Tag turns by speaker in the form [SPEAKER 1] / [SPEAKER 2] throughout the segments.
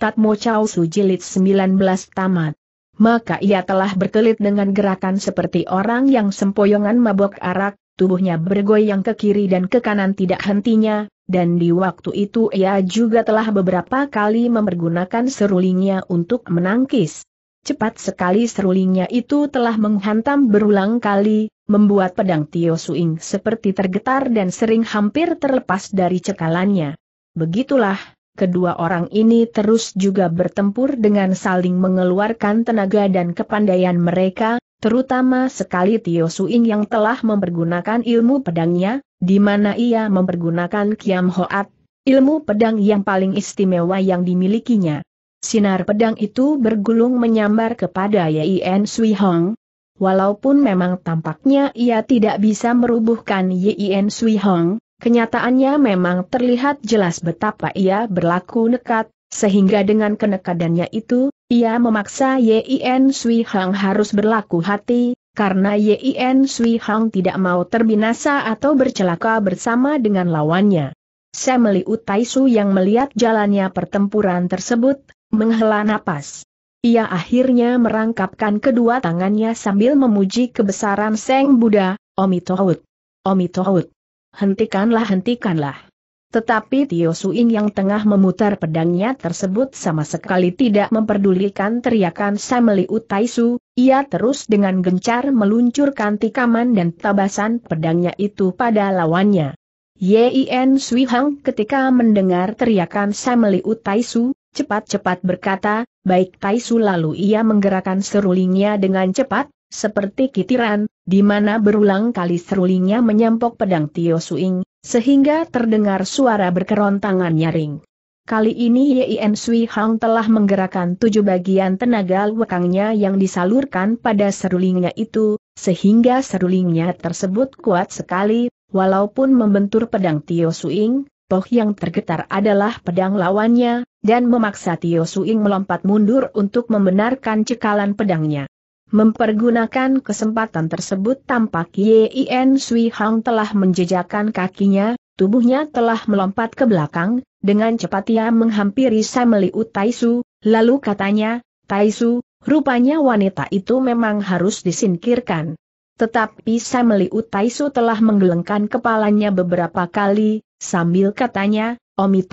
[SPEAKER 1] Tatmo Chao Su Jilid 19 tamat. Maka ia telah berkelit dengan gerakan seperti orang yang sempoyongan mabok arak, tubuhnya bergoyang ke kiri dan ke kanan tidak hentinya, dan di waktu itu ia juga telah beberapa kali mempergunakan serulingnya untuk menangkis. Cepat sekali serulingnya itu telah menghantam berulang kali, membuat pedang Tio Suing seperti tergetar dan sering hampir terlepas dari cekalannya. Begitulah, kedua orang ini terus juga bertempur dengan saling mengeluarkan tenaga dan kepandaian mereka, terutama sekali Tio Suing yang telah mempergunakan ilmu pedangnya, di mana ia mempergunakan Kiam Hoat, ilmu pedang yang paling istimewa yang dimilikinya. Sinar pedang itu bergulung menyambar kepada Yien Sui Hong. Walaupun memang tampaknya ia tidak bisa merubuhkan Yien Sui Hong, Kenyataannya memang terlihat jelas betapa ia berlaku nekat, sehingga dengan kenekadannya itu, ia memaksa Yin Sui Hang harus berlaku hati, karena Yin Sui Hang tidak mau terbinasa atau bercelaka bersama dengan lawannya. Semeliu Taisu yang melihat jalannya pertempuran tersebut, menghela napas. Ia akhirnya merangkapkan kedua tangannya sambil memuji kebesaran Seng Buddha, Omitohut. Omitohut hentikanlah hentikanlah. Tetapi Tio Suin yang tengah memutar pedangnya tersebut sama sekali tidak memperdulikan teriakan Sameli Utaisu, ia terus dengan gencar meluncurkan tikaman dan tabasan pedangnya itu pada lawannya. Yin Sui Hang ketika mendengar teriakan Sameli Utaisu, cepat-cepat berkata, baik Taisu lalu ia menggerakkan serulingnya dengan cepat, seperti kitiran, di mana berulang kali serulingnya menyampok pedang Tio Suing, sehingga terdengar suara berkerontangan nyaring. Kali ini Yin Sui Hang telah menggerakkan tujuh bagian tenaga lekangnya yang disalurkan pada serulingnya itu, sehingga serulingnya tersebut kuat sekali, walaupun membentur pedang Tio Suing, Poh yang tergetar adalah pedang lawannya, dan memaksa Tio Suing melompat mundur untuk membenarkan cekalan pedangnya. Mempergunakan kesempatan tersebut tampak Yin Sui Hang telah menjejakkan kakinya, tubuhnya telah melompat ke belakang, dengan cepat ia menghampiri Sameliu Su, lalu katanya, Su, rupanya wanita itu memang harus disingkirkan. Tetapi Sameliu Su telah menggelengkan kepalanya beberapa kali, sambil katanya, Omi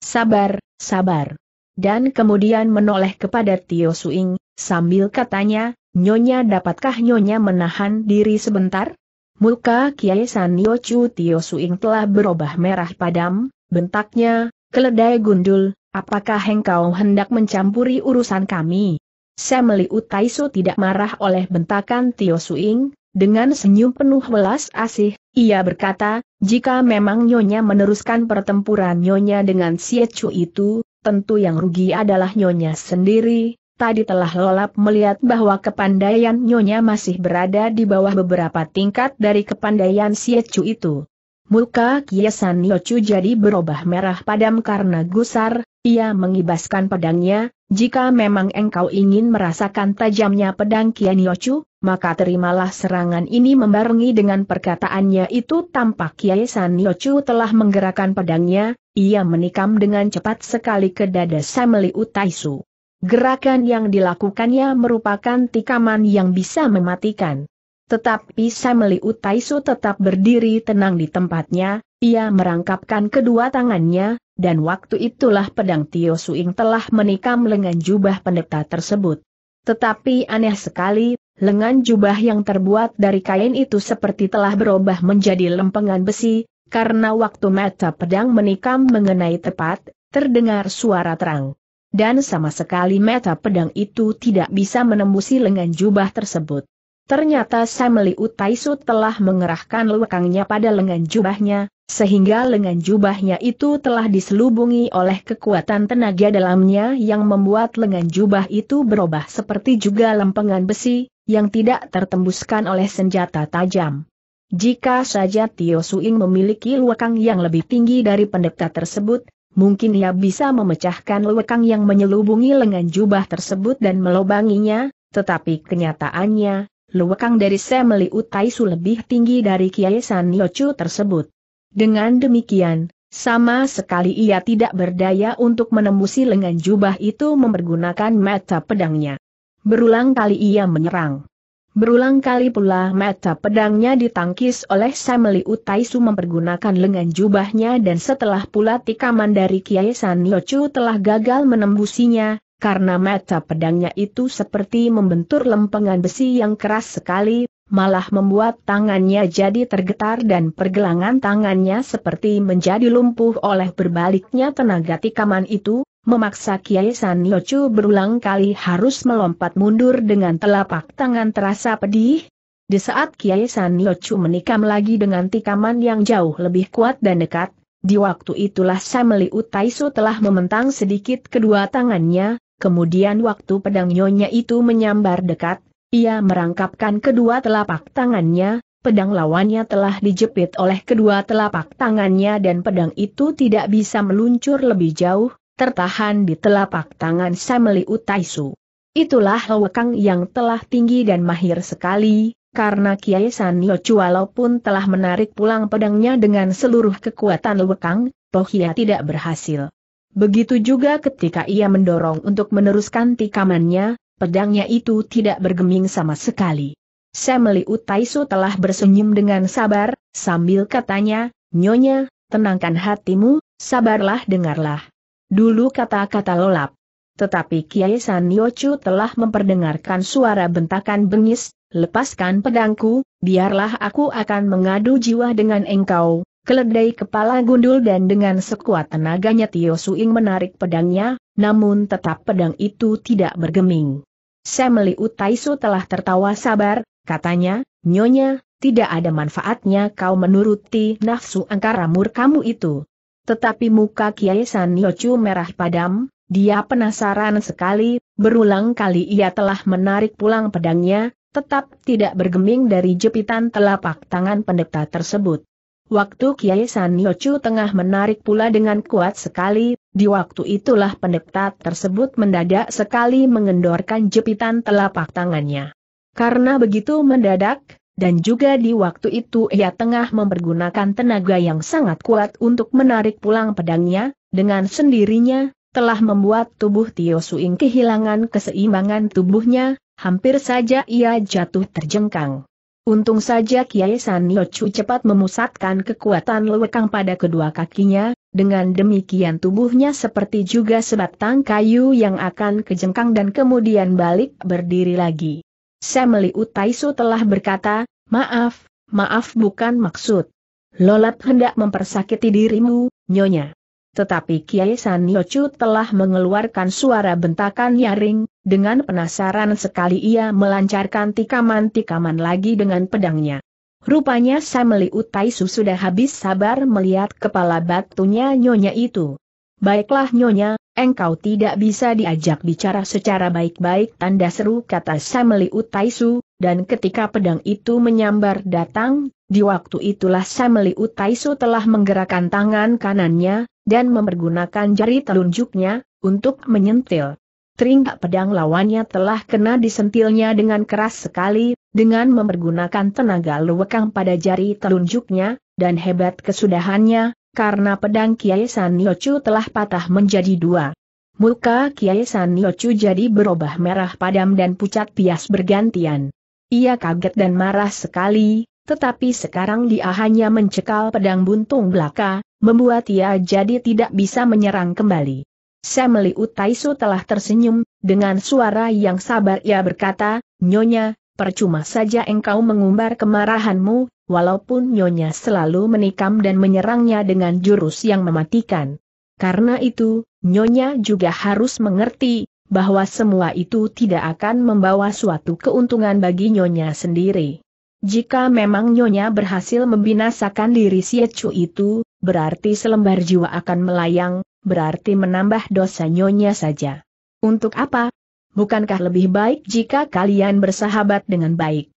[SPEAKER 1] sabar, sabar. Dan kemudian menoleh kepada Tio Suing, sambil katanya, Nyonya dapatkah Nyonya menahan diri sebentar? Muka Kiai San Yochu Tio Suing telah berubah merah padam, bentaknya, keledai gundul, apakah engkau hendak mencampuri urusan kami? Semeli Su tidak marah oleh bentakan Tio Suing, dengan senyum penuh welas asih, ia berkata, jika memang Nyonya meneruskan pertempuran Nyonya dengan Siechu itu, tentu yang rugi adalah Nyonya sendiri, Tadi telah lolap melihat bahwa kepandaian Nyonya masih berada di bawah beberapa tingkat dari kepandaian Siecu itu. Muka kiasan Nyocu jadi berubah merah padam karena gusar, ia mengibaskan pedangnya, jika memang engkau ingin merasakan tajamnya pedang Kian Nyocu, maka terimalah serangan ini membarengi dengan perkataannya itu tampak kiasan Nyocu telah menggerakkan pedangnya, ia menikam dengan cepat sekali ke dada Sameli Utaisu. Gerakan yang dilakukannya merupakan tikaman yang bisa mematikan. Tetapi Sameli Utaisu tetap berdiri tenang di tempatnya, ia merangkapkan kedua tangannya, dan waktu itulah pedang Tio Suing telah menikam lengan jubah pendeta tersebut. Tetapi aneh sekali, lengan jubah yang terbuat dari kain itu seperti telah berubah menjadi lempengan besi, karena waktu mata pedang menikam mengenai tepat, terdengar suara terang. Dan sama sekali meta pedang itu tidak bisa menembusi lengan jubah tersebut. Ternyata Sameli Utaisu telah mengerahkan lekangnya pada lengan jubahnya, sehingga lengan jubahnya itu telah diselubungi oleh kekuatan tenaga dalamnya yang membuat lengan jubah itu berubah seperti juga lempengan besi, yang tidak tertembuskan oleh senjata tajam. Jika saja Tio Suing memiliki lekang yang lebih tinggi dari pendeta tersebut, mungkin ia bisa memecahkan lewekang yang menyelubungi lengan jubah tersebut dan melobanginya, tetapi kenyataannya, lewekang dari Semeli Utaisu lebih tinggi dari Kiai San Yochu tersebut. Dengan demikian, sama sekali ia tidak berdaya untuk menembusi lengan jubah itu mempergunakan mata pedangnya. Berulang kali ia menyerang. Berulang kali pula mata pedangnya ditangkis oleh Sameli Utaisu mempergunakan lengan jubahnya dan setelah pula tikaman dari Kiai San Yochu telah gagal menembusinya, karena mata pedangnya itu seperti membentur lempengan besi yang keras sekali, malah membuat tangannya jadi tergetar dan pergelangan tangannya seperti menjadi lumpuh oleh berbaliknya tenaga tikaman itu, memaksa Kiai San Yochu berulang kali harus melompat mundur dengan telapak tangan terasa pedih. Di saat Kiai San Yochu menikam lagi dengan tikaman yang jauh lebih kuat dan dekat, di waktu itulah Sameli Utaisu telah mementang sedikit kedua tangannya, kemudian waktu pedang nyonya itu menyambar dekat, ia merangkapkan kedua telapak tangannya, pedang lawannya telah dijepit oleh kedua telapak tangannya dan pedang itu tidak bisa meluncur lebih jauh, tertahan di telapak tangan Sameli Utaisu. Itulah Hwekang yang telah tinggi dan mahir sekali, karena Kiai San Yochu walaupun telah menarik pulang pedangnya dengan seluruh kekuatan toh Tohia tidak berhasil. Begitu juga ketika ia mendorong untuk meneruskan tikamannya, pedangnya itu tidak bergeming sama sekali. Sameli Utaisu telah bersenyum dengan sabar, sambil katanya, Nyonya, tenangkan hatimu, sabarlah dengarlah. Dulu kata-kata lolap. Tetapi Kiai San Yochu telah memperdengarkan suara bentakan bengis, lepaskan pedangku, biarlah aku akan mengadu jiwa dengan engkau, keledai kepala gundul dan dengan sekuat tenaganya Tio Suing menarik pedangnya, namun tetap pedang itu tidak bergeming. Semeli Utaisu telah tertawa sabar, katanya, Nyonya, tidak ada manfaatnya kau menuruti nafsu angkara murkamu itu. Tetapi muka Kiai San Yochu merah padam, dia penasaran sekali, berulang kali ia telah menarik pulang pedangnya, tetap tidak bergeming dari jepitan telapak tangan pendeta tersebut. Waktu Kiai San Yochu tengah menarik pula dengan kuat sekali, di waktu itulah pendeta tersebut mendadak sekali mengendorkan jepitan telapak tangannya. Karena begitu mendadak, dan juga di waktu itu ia tengah mempergunakan tenaga yang sangat kuat untuk menarik pulang pedangnya, dengan sendirinya, telah membuat tubuh Tio Suing kehilangan keseimbangan tubuhnya, hampir saja ia jatuh terjengkang. Untung saja Kiai San Yochu cepat memusatkan kekuatan lewekang pada kedua kakinya, dengan demikian tubuhnya seperti juga sebatang kayu yang akan kejengkang dan kemudian balik berdiri lagi. Sameli Utaisu telah berkata, maaf, maaf bukan maksud. Lolat hendak mempersakiti dirimu, nyonya. Tetapi Kiai San Yochu telah mengeluarkan suara bentakan nyaring, dengan penasaran sekali ia melancarkan tikaman-tikaman lagi dengan pedangnya. Rupanya Sameli Utaisu sudah habis sabar melihat kepala batunya nyonya itu. Baiklah Nyonya, engkau tidak bisa diajak bicara secara baik-baik tanda seru kata Sameli Utaisu, dan ketika pedang itu menyambar datang, di waktu itulah Sameli Utaisu telah menggerakkan tangan kanannya, dan mempergunakan jari telunjuknya, untuk menyentil. Teringat pedang lawannya telah kena disentilnya dengan keras sekali, dengan mempergunakan tenaga lewekang pada jari telunjuknya, dan hebat kesudahannya, karena pedang Kiai San Yochu telah patah menjadi dua. Muka Kiai San Yochu jadi berubah merah padam dan pucat pias bergantian. Ia kaget dan marah sekali, tetapi sekarang dia hanya mencekal pedang buntung belaka, membuat ia jadi tidak bisa menyerang kembali. Semeli Utaisu telah tersenyum, dengan suara yang sabar ia berkata, Nyonya, percuma saja engkau mengumbar kemarahanmu, walaupun Nyonya selalu menikam dan menyerangnya dengan jurus yang mematikan. Karena itu, Nyonya juga harus mengerti bahwa semua itu tidak akan membawa suatu keuntungan bagi Nyonya sendiri. Jika memang Nyonya berhasil membinasakan diri Siecu itu, berarti selembar jiwa akan melayang, berarti menambah dosa Nyonya saja. Untuk apa? Bukankah lebih baik jika kalian bersahabat dengan baik?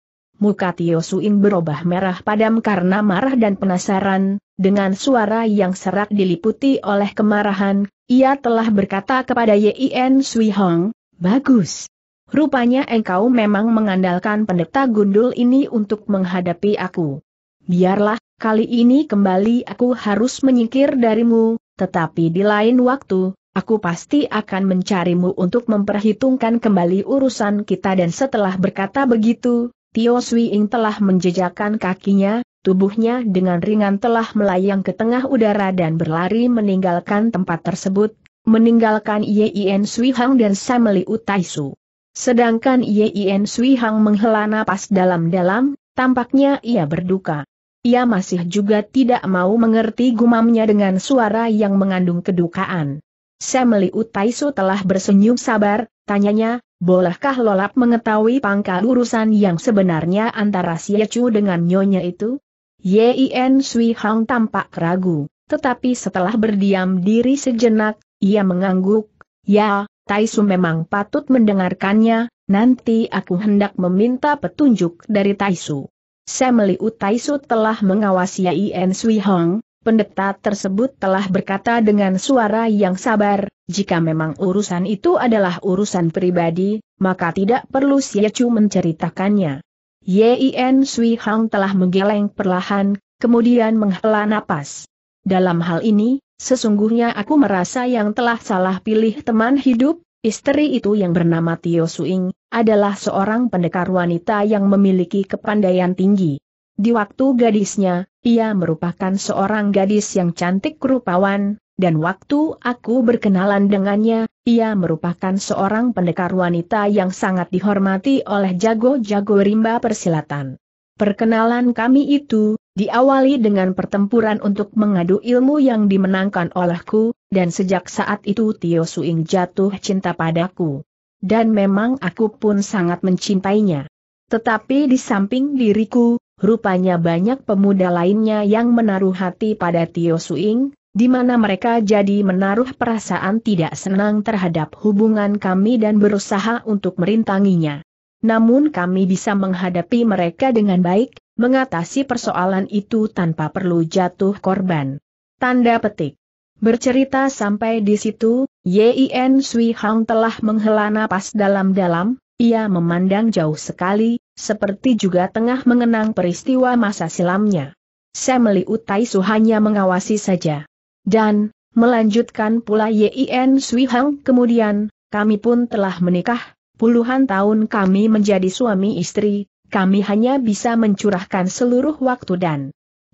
[SPEAKER 1] Muka Tio Suing berubah merah padam karena marah dan penasaran, dengan suara yang serak diliputi oleh kemarahan, ia telah berkata kepada Yin Sui Hong, Bagus. Rupanya engkau memang mengandalkan pendeta gundul ini untuk menghadapi aku. Biarlah, kali ini kembali aku harus menyingkir darimu, tetapi di lain waktu, Aku pasti akan mencarimu untuk memperhitungkan kembali urusan kita dan setelah berkata begitu, Tio Sui Ing telah menjejakkan kakinya, tubuhnya dengan ringan telah melayang ke tengah udara dan berlari meninggalkan tempat tersebut, meninggalkan Yien Sui Hang dan Sameli Utaisu. Sedangkan Yien Sui Hang menghela napas dalam-dalam, tampaknya ia berduka. Ia masih juga tidak mau mengerti gumamnya dengan suara yang mengandung kedukaan. Sameli Utaisu telah bersenyum sabar, tanyanya, Bolehkah Lolap mengetahui pangkal urusan yang sebenarnya antara Xie Chu dengan nyonya itu? Yin Sui Hang tampak ragu, tetapi setelah berdiam diri sejenak, ia mengangguk, ya, Taisu memang patut mendengarkannya, nanti aku hendak meminta petunjuk dari Taisu. Sam Taisu telah mengawasi Yin Sui Hang, pendeta tersebut telah berkata dengan suara yang sabar, jika memang urusan itu adalah urusan pribadi, maka tidak perlu Siechu menceritakannya. Yin Sui Hang telah menggeleng perlahan, kemudian menghela napas. Dalam hal ini, sesungguhnya aku merasa yang telah salah pilih teman hidup, istri itu yang bernama Tio Suing, adalah seorang pendekar wanita yang memiliki kepandaian tinggi. Di waktu gadisnya, ia merupakan seorang gadis yang cantik rupawan, dan waktu aku berkenalan dengannya, ia merupakan seorang pendekar wanita yang sangat dihormati oleh jago-jago rimba persilatan. Perkenalan kami itu, diawali dengan pertempuran untuk mengadu ilmu yang dimenangkan olehku, dan sejak saat itu Tio Suing jatuh cinta padaku. Dan memang aku pun sangat mencintainya. Tetapi di samping diriku, rupanya banyak pemuda lainnya yang menaruh hati pada Tio Suing, di mana mereka jadi menaruh perasaan tidak senang terhadap hubungan kami dan berusaha untuk merintanginya. Namun kami bisa menghadapi mereka dengan baik, mengatasi persoalan itu tanpa perlu jatuh korban. Tanda petik. Bercerita sampai di situ, Yin Sui Hang telah menghela napas dalam-dalam, ia memandang jauh sekali, seperti juga tengah mengenang peristiwa masa silamnya. Semeli Utai hanya mengawasi saja. Dan, melanjutkan pula Yin Sui Hang kemudian, kami pun telah menikah, puluhan tahun kami menjadi suami istri, kami hanya bisa mencurahkan seluruh waktu dan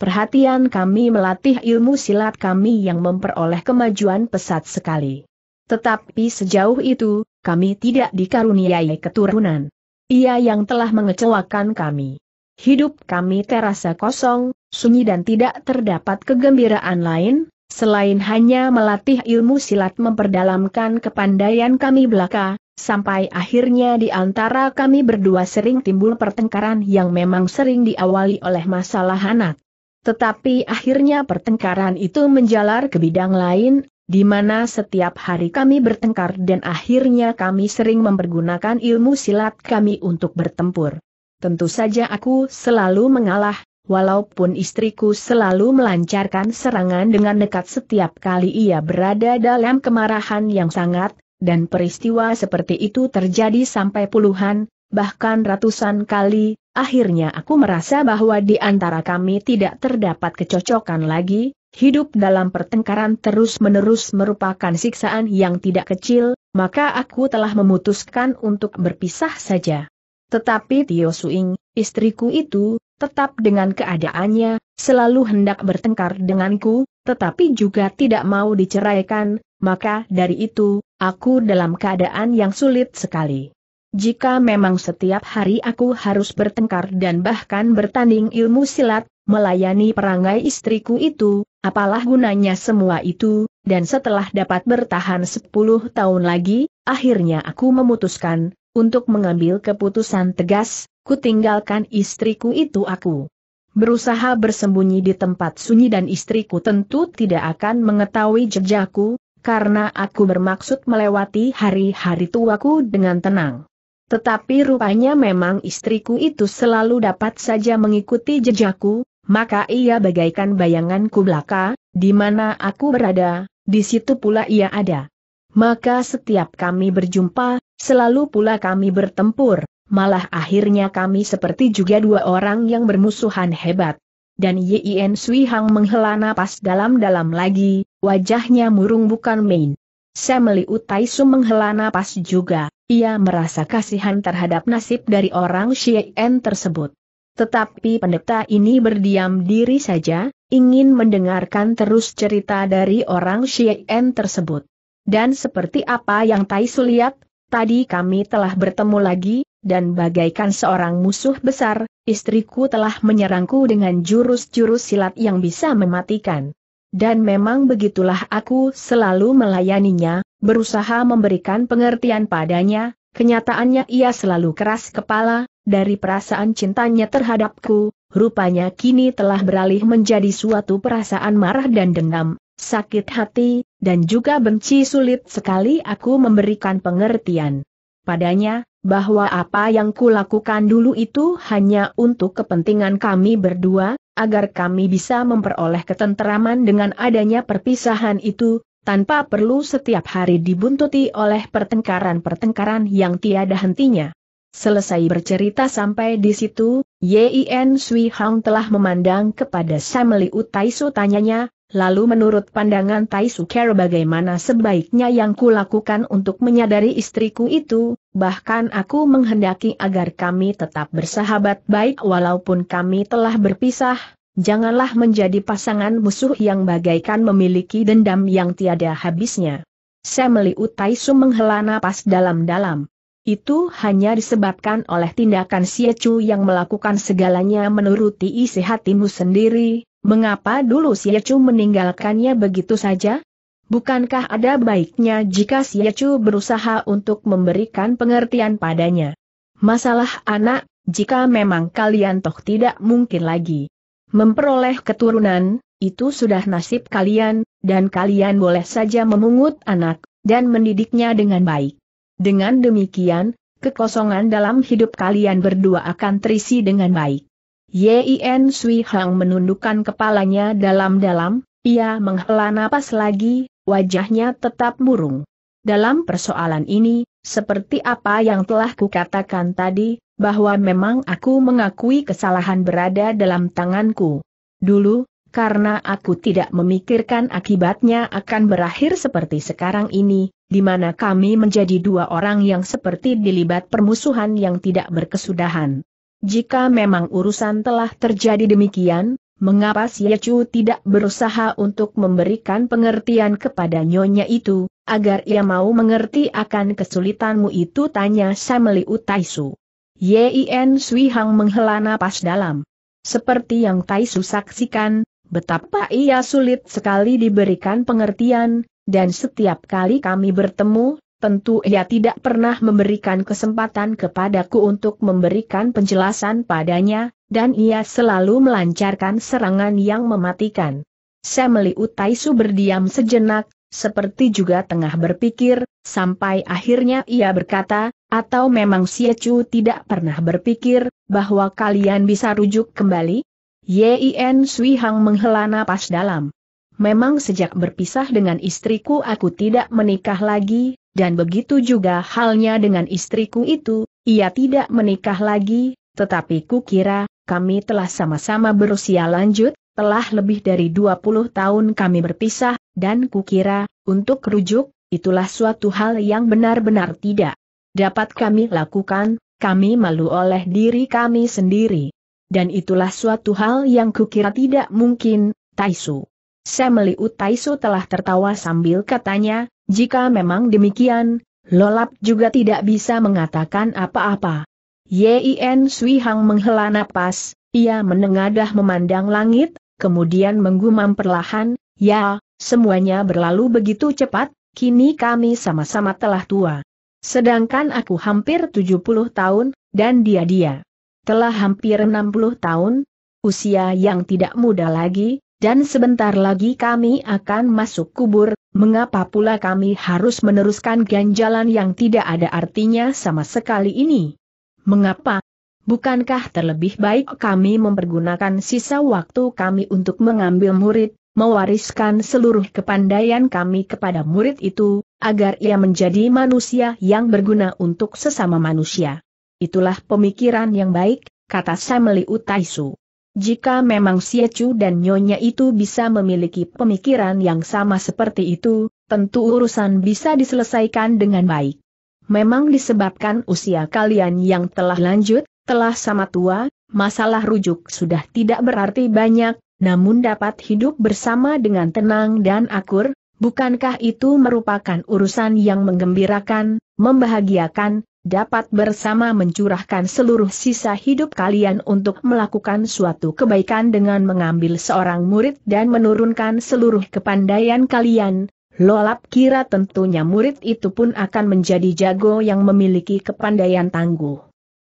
[SPEAKER 1] perhatian kami melatih ilmu silat kami yang memperoleh kemajuan pesat sekali. Tetapi sejauh itu, kami tidak dikaruniai keturunan. Ia yang telah mengecewakan kami. Hidup kami terasa kosong, sunyi dan tidak terdapat kegembiraan lain, Selain hanya melatih ilmu silat memperdalamkan kepandaian kami belaka, sampai akhirnya di antara kami berdua sering timbul pertengkaran yang memang sering diawali oleh masalah anak. Tetapi akhirnya pertengkaran itu menjalar ke bidang lain, di mana setiap hari kami bertengkar dan akhirnya kami sering mempergunakan ilmu silat kami untuk bertempur. Tentu saja aku selalu mengalah, Walaupun istriku selalu melancarkan serangan dengan nekat setiap kali ia berada dalam kemarahan yang sangat, dan peristiwa seperti itu terjadi sampai puluhan, bahkan ratusan kali, akhirnya aku merasa bahwa di antara kami tidak terdapat kecocokan lagi, hidup dalam pertengkaran terus-menerus merupakan siksaan yang tidak kecil, maka aku telah memutuskan untuk berpisah saja. Tetapi Tio Suing, istriku itu, tetap dengan keadaannya, selalu hendak bertengkar denganku, tetapi juga tidak mau diceraikan, maka dari itu, aku dalam keadaan yang sulit sekali. Jika memang setiap hari aku harus bertengkar dan bahkan bertanding ilmu silat, melayani perangai istriku itu, apalah gunanya semua itu, dan setelah dapat bertahan 10 tahun lagi, akhirnya aku memutuskan, untuk mengambil keputusan tegas, kutinggalkan istriku itu aku. Berusaha bersembunyi di tempat sunyi dan istriku tentu tidak akan mengetahui jejakku, karena aku bermaksud melewati hari-hari tuaku dengan tenang. Tetapi rupanya memang istriku itu selalu dapat saja mengikuti jejakku, maka ia bagaikan bayanganku belaka, di mana aku berada, di situ pula ia ada. Maka setiap kami berjumpa, Selalu pula kami bertempur, malah akhirnya kami seperti juga dua orang yang bermusuhan hebat. Dan Yien Sui Hang menghela napas dalam-dalam lagi, wajahnya murung bukan main. Utai Su menghela napas juga, ia merasa kasihan terhadap nasib dari orang Shien tersebut. Tetapi pendeta ini berdiam diri saja, ingin mendengarkan terus cerita dari orang Shien tersebut. Dan seperti apa yang Tai Su lihat, Tadi kami telah bertemu lagi, dan bagaikan seorang musuh besar, istriku telah menyerangku dengan jurus-jurus silat yang bisa mematikan. Dan memang begitulah aku selalu melayaninya, berusaha memberikan pengertian padanya, kenyataannya ia selalu keras kepala, dari perasaan cintanya terhadapku, rupanya kini telah beralih menjadi suatu perasaan marah dan dendam, sakit hati, dan juga benci sulit sekali aku memberikan pengertian padanya, bahwa apa yang kulakukan dulu itu hanya untuk kepentingan kami berdua, agar kami bisa memperoleh ketenteraman dengan adanya perpisahan itu, tanpa perlu setiap hari dibuntuti oleh pertengkaran-pertengkaran yang tiada hentinya. Selesai bercerita sampai di situ, Yin Sui Hang telah memandang kepada Samli Utaisu tanyanya, Lalu menurut pandangan Tai Sukero bagaimana sebaiknya yang kulakukan untuk menyadari istriku itu, bahkan aku menghendaki agar kami tetap bersahabat baik walaupun kami telah berpisah, janganlah menjadi pasangan musuh yang bagaikan memiliki dendam yang tiada habisnya. Semeli Su menghela napas dalam-dalam. Itu hanya disebabkan oleh tindakan Siecu yang melakukan segalanya menuruti isi hatimu sendiri, Mengapa dulu Siecu meninggalkannya begitu saja? Bukankah ada baiknya jika Siecu berusaha untuk memberikan pengertian padanya? Masalah anak, jika memang kalian toh tidak mungkin lagi memperoleh keturunan, itu sudah nasib kalian, dan kalian boleh saja memungut anak, dan mendidiknya dengan baik. Dengan demikian, kekosongan dalam hidup kalian berdua akan terisi dengan baik. Yin Sui Hang menundukkan kepalanya dalam-dalam, ia menghela napas lagi, wajahnya tetap murung. Dalam persoalan ini, seperti apa yang telah kukatakan tadi, bahwa memang aku mengakui kesalahan berada dalam tanganku. Dulu, karena aku tidak memikirkan akibatnya akan berakhir seperti sekarang ini, di mana kami menjadi dua orang yang seperti dilibat permusuhan yang tidak berkesudahan. Jika memang urusan telah terjadi demikian, mengapa Siechu tidak berusaha untuk memberikan pengertian kepada nyonya itu, agar ia mau mengerti akan kesulitanmu itu tanya Samli Utaisu. Yin Sui Hang menghela napas dalam. Seperti yang Taisu saksikan, betapa ia sulit sekali diberikan pengertian, dan setiap kali kami bertemu, tentu ia tidak pernah memberikan kesempatan kepadaku untuk memberikan penjelasan padanya, dan ia selalu melancarkan serangan yang mematikan. Semeli Utaisu berdiam sejenak, seperti juga tengah berpikir, sampai akhirnya ia berkata, atau memang Siacu tidak pernah berpikir, bahwa kalian bisa rujuk kembali? Yin Sui Hang menghela napas dalam. Memang sejak berpisah dengan istriku aku tidak menikah lagi, dan begitu juga halnya dengan istriku itu, ia tidak menikah lagi, tetapi kukira, kami telah sama-sama berusia lanjut, telah lebih dari 20 tahun kami berpisah, dan kukira, untuk rujuk, itulah suatu hal yang benar-benar tidak dapat kami lakukan, kami malu oleh diri kami sendiri. Dan itulah suatu hal yang kukira tidak mungkin, Taisu. Semeliut Taisu telah tertawa sambil katanya, jika memang demikian, Lolap juga tidak bisa mengatakan apa-apa. Yin Sui Hang menghela napas, ia menengadah memandang langit, kemudian menggumam perlahan, ya, semuanya berlalu begitu cepat, kini kami sama-sama telah tua. Sedangkan aku hampir 70 tahun, dan dia-dia telah hampir 60 tahun, usia yang tidak muda lagi, dan sebentar lagi kami akan masuk kubur, mengapa pula kami harus meneruskan ganjalan yang tidak ada artinya sama sekali ini? Mengapa? Bukankah terlebih baik kami mempergunakan sisa waktu kami untuk mengambil murid, mewariskan seluruh kepandaian kami kepada murid itu, agar ia menjadi manusia yang berguna untuk sesama manusia. Itulah pemikiran yang baik, kata Sameli Utaisu. Jika memang Siacu dan Nyonya itu bisa memiliki pemikiran yang sama seperti itu, tentu urusan bisa diselesaikan dengan baik. Memang disebabkan usia kalian yang telah lanjut, telah sama tua, masalah rujuk sudah tidak berarti banyak, namun dapat hidup bersama dengan tenang dan akur, bukankah itu merupakan urusan yang menggembirakan, membahagiakan, dapat bersama mencurahkan seluruh sisa hidup kalian untuk melakukan suatu kebaikan dengan mengambil seorang murid dan menurunkan seluruh kepandaian kalian, Lolap kira tentunya murid itu pun akan menjadi jago yang memiliki kepandaian tangguh.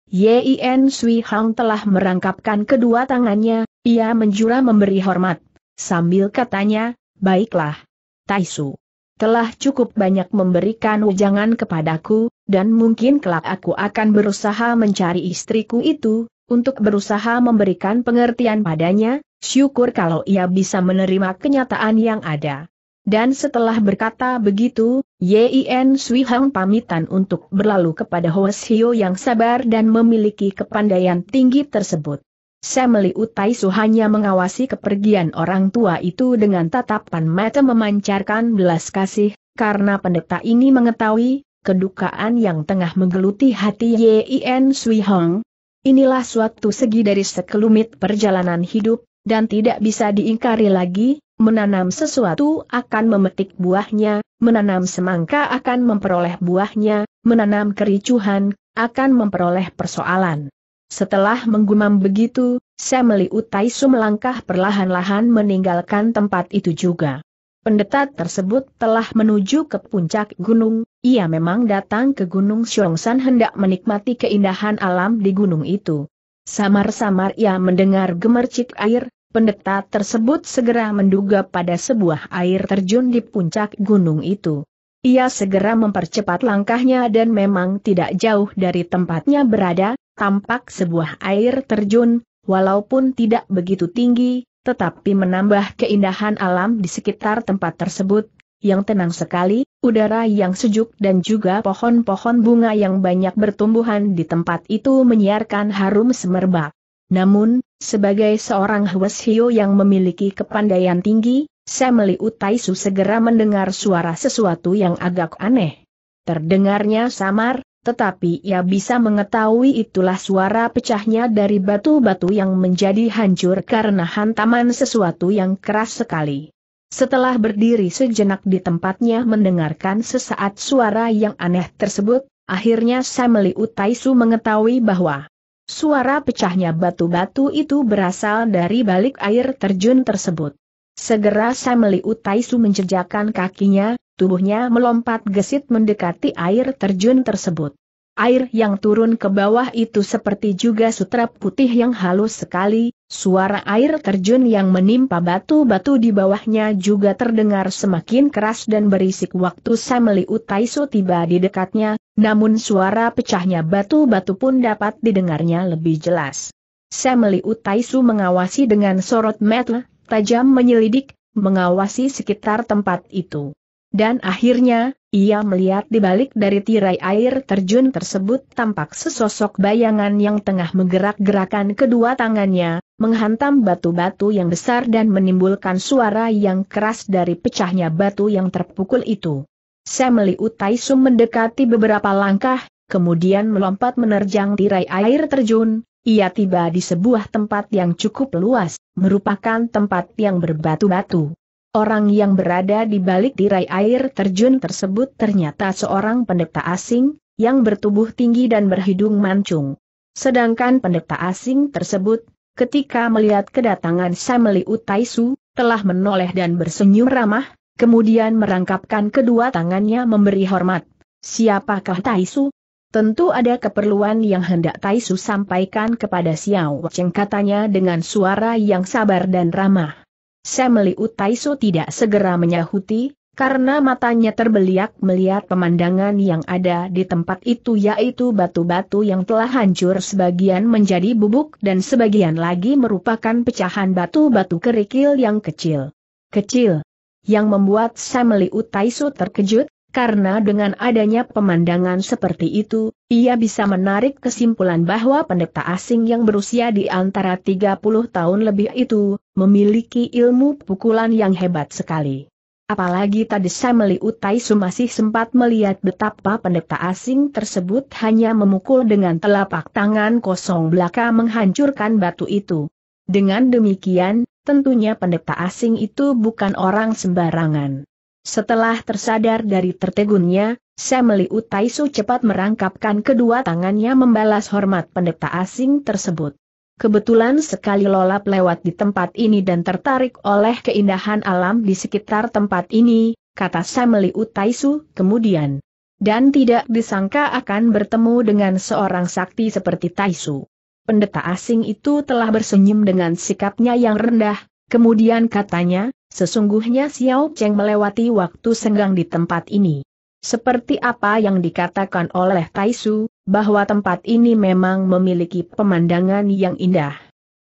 [SPEAKER 1] Yin Sui Hang telah merangkapkan kedua tangannya, ia menjura memberi hormat, sambil katanya, baiklah. Taisu, telah cukup banyak memberikan ujangan kepadaku, dan mungkin kelak aku akan berusaha mencari istriku itu, untuk berusaha memberikan pengertian padanya, syukur kalau ia bisa menerima kenyataan yang ada. Dan setelah berkata begitu, Yin Sui Hang pamitan untuk berlalu kepada Hwasio yang sabar dan memiliki kepandaian tinggi tersebut. Semeli Utai Su hanya mengawasi kepergian orang tua itu dengan tatapan mata memancarkan belas kasih, karena pendeta ini mengetahui, kedukaan yang tengah menggeluti hati Yin Sui Hong. Inilah suatu segi dari sekelumit perjalanan hidup, dan tidak bisa diingkari lagi, menanam sesuatu akan memetik buahnya, menanam semangka akan memperoleh buahnya, menanam kericuhan, akan memperoleh persoalan. Setelah menggumam begitu, Sameli Utai melangkah perlahan-lahan meninggalkan tempat itu juga pendeta tersebut telah menuju ke puncak gunung, ia memang datang ke Gunung Syongsan hendak menikmati keindahan alam di gunung itu. Samar-samar ia mendengar gemercik air, pendeta tersebut segera menduga pada sebuah air terjun di puncak gunung itu. Ia segera mempercepat langkahnya dan memang tidak jauh dari tempatnya berada, tampak sebuah air terjun, walaupun tidak begitu tinggi, tetapi menambah keindahan alam di sekitar tempat tersebut, yang tenang sekali, udara yang sejuk dan juga pohon-pohon bunga yang banyak bertumbuhan di tempat itu menyiarkan harum semerbak. Namun, sebagai seorang Hiu yang memiliki kepandaian tinggi, Semeli Utaisu segera mendengar suara sesuatu yang agak aneh. Terdengarnya samar, tetapi ia bisa mengetahui itulah suara pecahnya dari batu-batu yang menjadi hancur karena hantaman sesuatu yang keras sekali. Setelah berdiri sejenak di tempatnya mendengarkan sesaat suara yang aneh tersebut, akhirnya Sameli Utaisu mengetahui bahwa suara pecahnya batu-batu itu berasal dari balik air terjun tersebut. Segera Sameli Utaisu menjejakkan kakinya, tubuhnya melompat gesit mendekati air terjun tersebut. Air yang turun ke bawah itu seperti juga sutra putih yang halus sekali, suara air terjun yang menimpa batu-batu di bawahnya juga terdengar semakin keras dan berisik waktu Sameli Utaiso tiba di dekatnya, namun suara pecahnya batu-batu pun dapat didengarnya lebih jelas. Sameli Utaiso mengawasi dengan sorot mata, tajam menyelidik, mengawasi sekitar tempat itu. Dan akhirnya, ia melihat di balik dari tirai air terjun tersebut tampak sesosok bayangan yang tengah menggerak-gerakan kedua tangannya, menghantam batu-batu yang besar dan menimbulkan suara yang keras dari pecahnya batu yang terpukul itu. Semeli Utaisum mendekati beberapa langkah, kemudian melompat menerjang tirai air terjun, ia tiba di sebuah tempat yang cukup luas, merupakan tempat yang berbatu-batu. Orang yang berada di balik tirai air terjun tersebut ternyata seorang pendeta asing, yang bertubuh tinggi dan berhidung mancung. Sedangkan pendeta asing tersebut, ketika melihat kedatangan Sameli Utaisu, telah menoleh dan bersenyum ramah, kemudian merangkapkan kedua tangannya memberi hormat. Siapakah Taisu? Tentu ada keperluan yang hendak Taisu sampaikan kepada Xiao Cheng katanya dengan suara yang sabar dan ramah. Semeli Utaiso tidak segera menyahuti, karena matanya terbeliak melihat pemandangan yang ada di tempat itu yaitu batu-batu yang telah hancur sebagian menjadi bubuk dan sebagian lagi merupakan pecahan batu-batu kerikil yang kecil. Kecil. Yang membuat Semeli Utaiso terkejut, karena dengan adanya pemandangan seperti itu, ia bisa menarik kesimpulan bahwa pendeta asing yang berusia di antara 30 tahun lebih itu, memiliki ilmu pukulan yang hebat sekali. Apalagi tadi Sameli Utaisu masih sempat melihat betapa pendeta asing tersebut hanya memukul dengan telapak tangan kosong belaka menghancurkan batu itu. Dengan demikian, tentunya pendeta asing itu bukan orang sembarangan. Setelah tersadar dari tertegunnya, Semeli Utaisu cepat merangkapkan kedua tangannya membalas hormat pendeta asing tersebut. Kebetulan sekali lolap lewat di tempat ini dan tertarik oleh keindahan alam di sekitar tempat ini, kata Semeli Utaisu kemudian. Dan tidak disangka akan bertemu dengan seorang sakti seperti Taisu. Pendeta asing itu telah bersenyum dengan sikapnya yang rendah, kemudian katanya, Sesungguhnya Xiao Cheng melewati waktu senggang di tempat ini. Seperti apa yang dikatakan oleh Taisu, bahwa tempat ini memang memiliki pemandangan yang indah.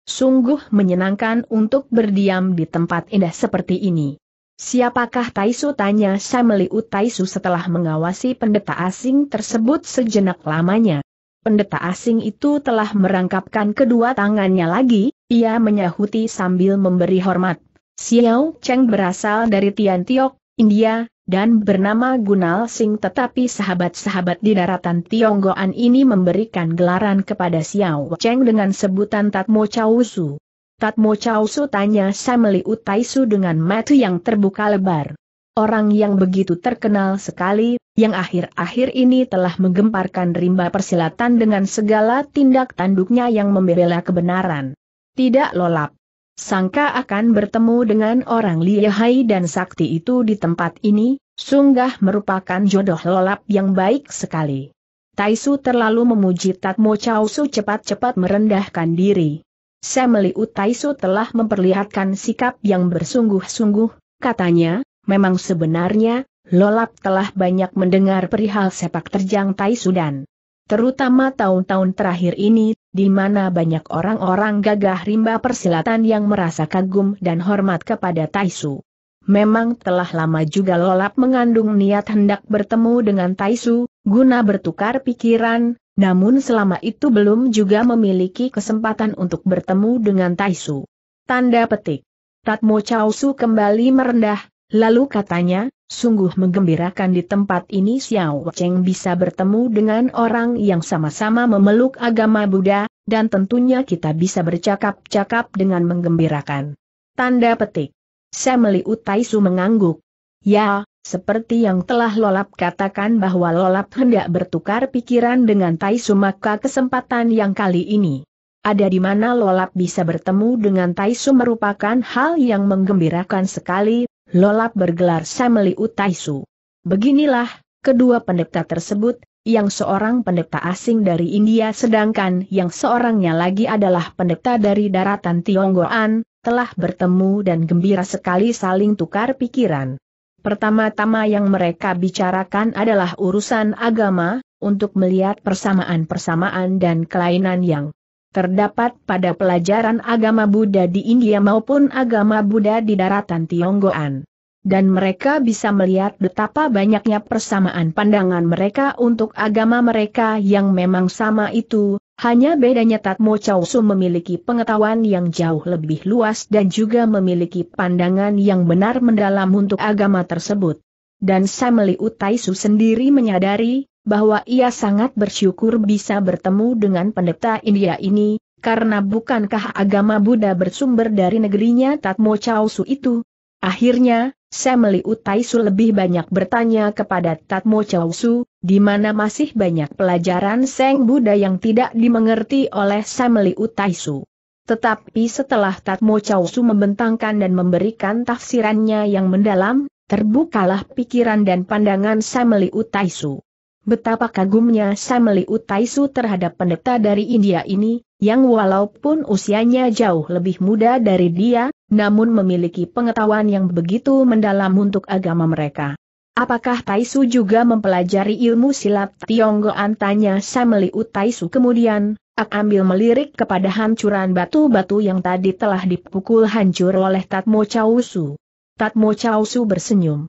[SPEAKER 1] Sungguh menyenangkan untuk berdiam di tempat indah seperti ini. Siapakah Taisu tanya Sameliu Taisu setelah mengawasi pendeta asing tersebut sejenak lamanya. Pendeta asing itu telah merangkapkan kedua tangannya lagi, ia menyahuti sambil memberi hormat. Xiao Cheng berasal dari Tian Tiok, India, dan bernama Gunal Singh tetapi sahabat-sahabat di daratan Tionggoan ini memberikan gelaran kepada Xiao Cheng dengan sebutan Tatmo Chausu. Tatmo Chausu tanya Sameli Utaisu dengan mata yang terbuka lebar. Orang yang begitu terkenal sekali, yang akhir-akhir ini telah menggemparkan rimba persilatan dengan segala tindak tanduknya yang membela kebenaran. Tidak lolap sangka akan bertemu dengan orang lihai dan sakti itu di tempat ini, sungguh merupakan jodoh lelap yang baik sekali. Taisu terlalu memuji Tatmo Chausu cepat-cepat merendahkan diri. Semeliu Taisu telah memperlihatkan sikap yang bersungguh-sungguh, katanya, memang sebenarnya, Lolap telah banyak mendengar perihal sepak terjang Taisu dan terutama tahun-tahun terakhir ini di mana banyak orang-orang gagah rimba persilatan yang merasa kagum dan hormat kepada Taisu. Memang telah lama juga Lolap mengandung niat hendak bertemu dengan Taisu, guna bertukar pikiran, namun selama itu belum juga memiliki kesempatan untuk bertemu dengan Taisu. Tanda petik. Tatmo Chausu kembali merendah, Lalu katanya, sungguh menggembirakan di tempat ini Xiao Cheng bisa bertemu dengan orang yang sama-sama memeluk agama Buddha, dan tentunya kita bisa bercakap-cakap dengan menggembirakan. Tanda petik. Semeli Utaisu mengangguk. Ya, seperti yang telah Lolap katakan bahwa Lolap hendak bertukar pikiran dengan Taisu maka kesempatan yang kali ini. Ada di mana Lolap bisa bertemu dengan Taisu merupakan hal yang menggembirakan sekali, lolap bergelar Sameli Utaisu. Beginilah, kedua pendeta tersebut, yang seorang pendeta asing dari India sedangkan yang seorangnya lagi adalah pendeta dari daratan Tionggoan, telah bertemu dan gembira sekali saling tukar pikiran. Pertama-tama yang mereka bicarakan adalah urusan agama, untuk melihat persamaan-persamaan dan kelainan yang Terdapat pada pelajaran agama Buddha di India maupun agama Buddha di daratan Tionggoan. Dan mereka bisa melihat betapa banyaknya persamaan pandangan mereka untuk agama mereka yang memang sama itu, hanya bedanya Tatmo Chausu memiliki pengetahuan yang jauh lebih luas dan juga memiliki pandangan yang benar mendalam untuk agama tersebut. Dan Samli Utaisu sendiri menyadari, bahwa ia sangat bersyukur bisa bertemu dengan pendeta India ini, karena bukankah agama Buddha bersumber dari negerinya Tatmo Chausu itu? Akhirnya, Semeli Utaisu lebih banyak bertanya kepada Tatmo Chausu, di mana masih banyak pelajaran Seng Buddha yang tidak dimengerti oleh Semeli Utaisu. Tetapi setelah Tatmo Chausu membentangkan dan memberikan tafsirannya yang mendalam, terbukalah pikiran dan pandangan Semeli Utaisu. Betapa kagumnya Sameli Utaisu terhadap pendeta dari India ini, yang walaupun usianya jauh lebih muda dari dia, namun memiliki pengetahuan yang begitu mendalam untuk agama mereka. Apakah Taisu juga mempelajari ilmu silat Tionggoan tanya Sameli Utaisu kemudian, Ak ambil melirik kepada hancuran batu-batu yang tadi telah dipukul hancur oleh Tatmo Chausu. Tatmo Chausu bersenyum.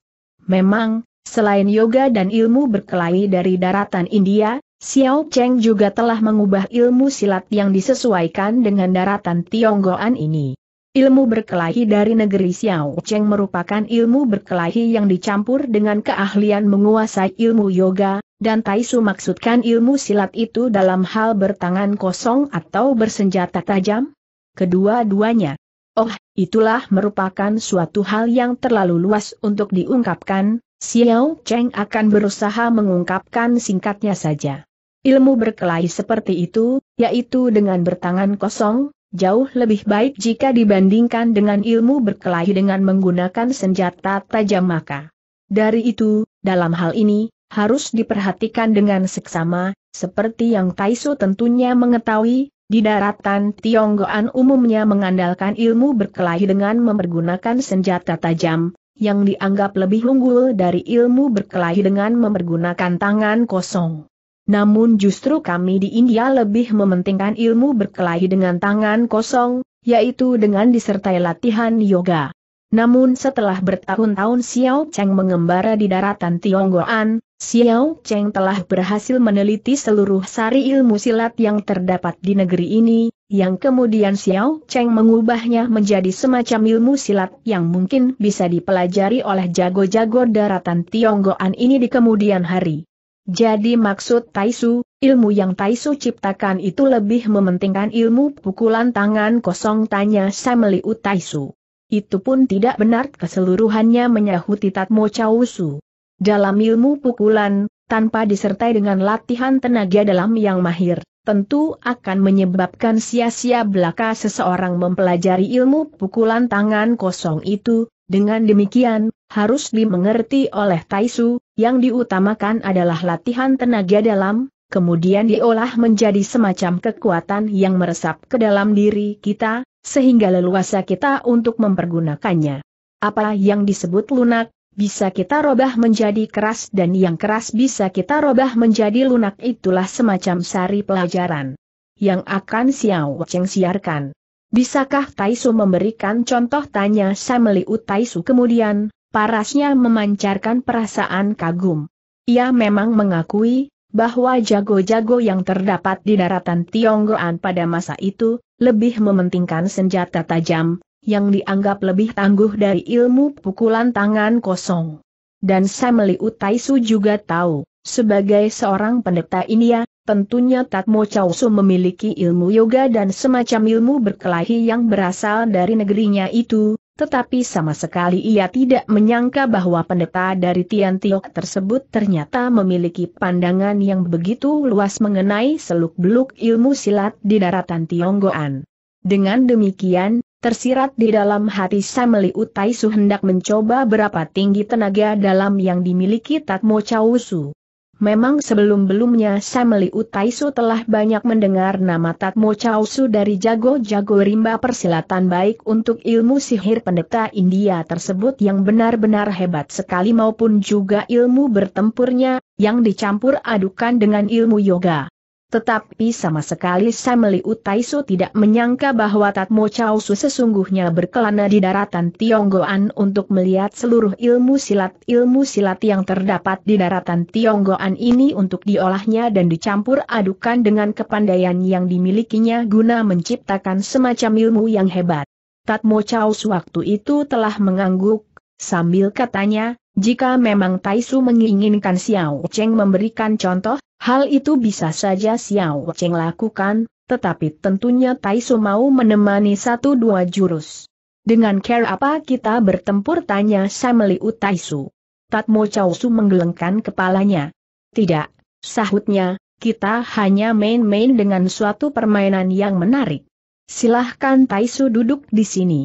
[SPEAKER 1] Memang, Selain yoga dan ilmu berkelahi dari daratan India, Xiao Cheng juga telah mengubah ilmu silat yang disesuaikan dengan daratan Tionggoan ini. Ilmu berkelahi dari negeri Xiao Cheng merupakan ilmu berkelahi yang dicampur dengan keahlian menguasai ilmu yoga, dan Taisu maksudkan ilmu silat itu dalam hal bertangan kosong atau bersenjata tajam? Kedua-duanya. Oh, itulah merupakan suatu hal yang terlalu luas untuk diungkapkan, Xiao Cheng akan berusaha mengungkapkan singkatnya saja. Ilmu berkelahi seperti itu, yaitu dengan bertangan kosong, jauh lebih baik jika dibandingkan dengan ilmu berkelahi dengan menggunakan senjata tajam maka. Dari itu, dalam hal ini, harus diperhatikan dengan seksama, seperti yang Taisu tentunya mengetahui, di daratan Tionggoan umumnya mengandalkan ilmu berkelahi dengan mempergunakan senjata tajam, yang dianggap lebih unggul dari ilmu berkelahi dengan mempergunakan tangan kosong. Namun justru kami di India lebih mementingkan ilmu berkelahi dengan tangan kosong, yaitu dengan disertai latihan yoga. Namun setelah bertahun-tahun Xiao Cheng mengembara di daratan Tionggoan, Xiao Cheng telah berhasil meneliti seluruh sari ilmu silat yang terdapat di negeri ini, yang kemudian Xiao Cheng mengubahnya menjadi semacam ilmu silat yang mungkin bisa dipelajari oleh jago-jago daratan Tionggoan ini di kemudian hari. Jadi maksud Taisu, ilmu yang Taisu ciptakan itu lebih mementingkan ilmu pukulan tangan kosong tanya Sameliu Taisu. Itu pun tidak benar keseluruhannya menyahuti Tatmo Chausu. Dalam ilmu pukulan, tanpa disertai dengan latihan tenaga dalam yang mahir, tentu akan menyebabkan sia-sia belaka seseorang mempelajari ilmu pukulan tangan kosong itu, dengan demikian, harus dimengerti oleh Taisu, yang diutamakan adalah latihan tenaga dalam, kemudian diolah menjadi semacam kekuatan yang meresap ke dalam diri kita, sehingga leluasa kita untuk mempergunakannya. Apa yang disebut lunak, bisa kita robah menjadi keras dan yang keras bisa kita robah menjadi lunak itulah semacam sari pelajaran yang akan Xiao Cheng siarkan. Bisakah Taisu memberikan contoh tanya Sameliu Taisu kemudian, parasnya memancarkan perasaan kagum. Ia memang mengakui, bahwa jago-jago yang terdapat di daratan Tionggoan pada masa itu, lebih mementingkan senjata tajam, yang dianggap lebih tangguh dari ilmu pukulan tangan kosong. Dan Samli Utaisu juga tahu, sebagai seorang pendeta India, tentunya Tatmo Chausu memiliki ilmu yoga dan semacam ilmu berkelahi yang berasal dari negerinya itu, tetapi sama sekali ia tidak menyangka bahwa pendeta dari Tian Tiok tersebut ternyata memiliki pandangan yang begitu luas mengenai seluk-beluk ilmu silat di daratan Tionggoan. Dengan demikian, Tersirat di dalam hati Sameli Utaisu hendak mencoba berapa tinggi tenaga dalam yang dimiliki Tatmo Chausu. Memang sebelum-belumnya Sameli Utaisu telah banyak mendengar nama Tatmo Chausu dari jago-jago rimba persilatan baik untuk ilmu sihir pendeta India tersebut yang benar-benar hebat sekali maupun juga ilmu bertempurnya, yang dicampur adukan dengan ilmu yoga. Tetapi sama sekali Sameli Utaiso tidak menyangka bahwa Tatmo Chausu sesungguhnya berkelana di daratan Tionggoan untuk melihat seluruh ilmu silat-ilmu silat yang terdapat di daratan Tionggoan ini untuk diolahnya dan dicampur adukan dengan kepandaian yang dimilikinya guna menciptakan semacam ilmu yang hebat. Tatmo Chausu waktu itu telah mengangguk, sambil katanya, jika memang Taisu menginginkan Xiao Cheng memberikan contoh, hal itu bisa saja Xiao Cheng lakukan, tetapi tentunya Taisu mau menemani satu dua jurus. Dengan care apa kita bertempur tanya Samli U Taisu. Tatmo Chow menggelengkan kepalanya. Tidak, sahutnya, kita hanya main-main dengan suatu permainan yang menarik. Silahkan Taisu duduk di sini.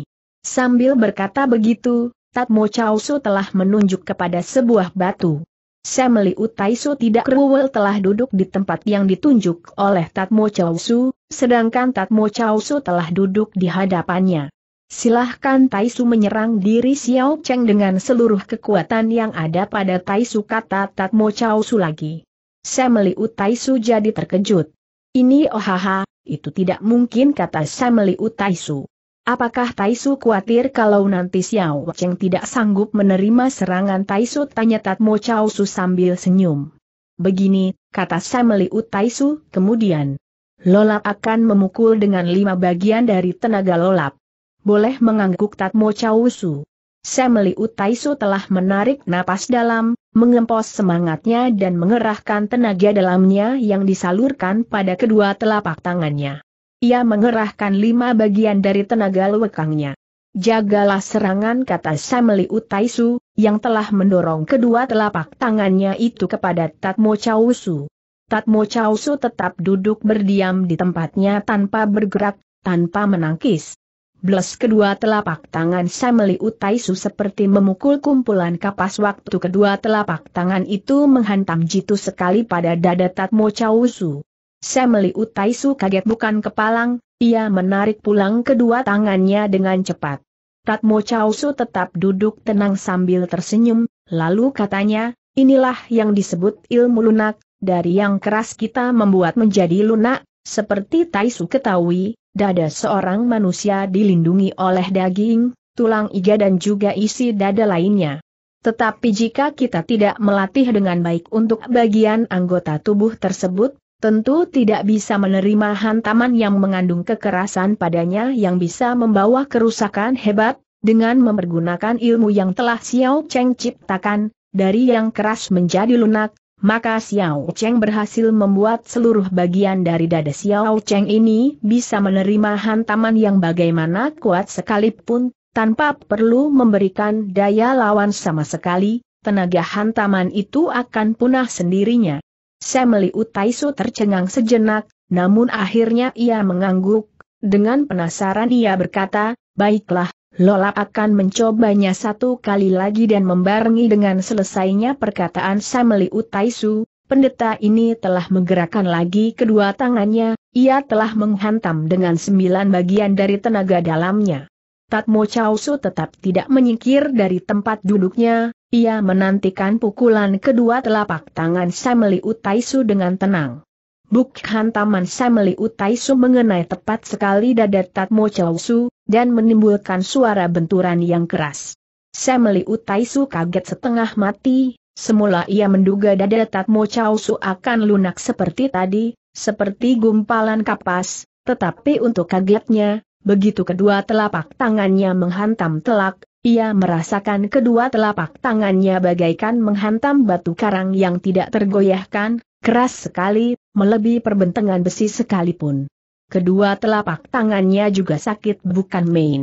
[SPEAKER 1] Sambil berkata begitu, Tatmo Chausu telah menunjuk kepada sebuah batu. Semeli Utaisu tidak keruwel telah duduk di tempat yang ditunjuk oleh Tatmo Chausu, sedangkan Tatmo Chausu telah duduk di hadapannya. Silahkan Taisu menyerang diri Xiao Cheng dengan seluruh kekuatan yang ada pada Taisu kata Tatmo Chausu lagi. Semeli Utaisu jadi terkejut. Ini ohaha, oh, itu tidak mungkin kata Sameli Utaisu. Apakah Taisu khawatir kalau nanti Xiao Cheng tidak sanggup menerima serangan Taisu? Tanya Tatmo Chao Su sambil senyum. Begini, kata Sameliu Taisu, kemudian. Lolap akan memukul dengan lima bagian dari tenaga lolap. Boleh mengangguk Tatmo Chao Su. Sameli Taisu telah menarik napas dalam, mengempos semangatnya dan mengerahkan tenaga dalamnya yang disalurkan pada kedua telapak tangannya. Ia mengerahkan lima bagian dari tenaga lekangnya. Jagalah serangan kata Samli Utaisu, yang telah mendorong kedua telapak tangannya itu kepada Tatmo Chausu. Tatmo Chausu tetap duduk berdiam di tempatnya tanpa bergerak, tanpa menangkis. Belas kedua telapak tangan Sameli Utaisu seperti memukul kumpulan kapas waktu kedua telapak tangan itu menghantam jitu sekali pada dada Tatmo Chausu. Sameli Utaisu kaget bukan kepalang, ia menarik pulang kedua tangannya dengan cepat. Tatmo Chausu tetap duduk tenang sambil tersenyum, lalu katanya, inilah yang disebut ilmu lunak, dari yang keras kita membuat menjadi lunak, seperti Taisu ketahui, dada seorang manusia dilindungi oleh daging, tulang iga dan juga isi dada lainnya. Tetapi jika kita tidak melatih dengan baik untuk bagian anggota tubuh tersebut, tentu tidak bisa menerima hantaman yang mengandung kekerasan padanya yang bisa membawa kerusakan hebat, dengan mempergunakan ilmu yang telah Xiao Cheng ciptakan, dari yang keras menjadi lunak, maka Xiao Cheng berhasil membuat seluruh bagian dari dada Xiao Cheng ini bisa menerima hantaman yang bagaimana kuat sekalipun, tanpa perlu memberikan daya lawan sama sekali, tenaga hantaman itu akan punah sendirinya. Semeli Utaisu tercengang sejenak, namun akhirnya ia mengangguk. Dengan penasaran ia berkata, baiklah, Lola akan mencobanya satu kali lagi dan membarengi dengan selesainya perkataan Sameli Utaisu, pendeta ini telah menggerakkan lagi kedua tangannya, ia telah menghantam dengan sembilan bagian dari tenaga dalamnya. Tatmo Chausu tetap tidak menyingkir dari tempat duduknya, ia menantikan pukulan kedua telapak tangan Sameli Utaisu dengan tenang. Buk hantaman Sameli Utaisu mengenai tepat sekali dada Tatmo Chausu, dan menimbulkan suara benturan yang keras. Sameli Utaisu kaget setengah mati, semula ia menduga dada Tatmo Chausu akan lunak seperti tadi, seperti gumpalan kapas, tetapi untuk kagetnya, begitu kedua telapak tangannya menghantam telak, ia merasakan kedua telapak tangannya bagaikan menghantam batu karang yang tidak tergoyahkan, keras sekali, melebihi perbentengan besi sekalipun. Kedua telapak tangannya juga sakit bukan main.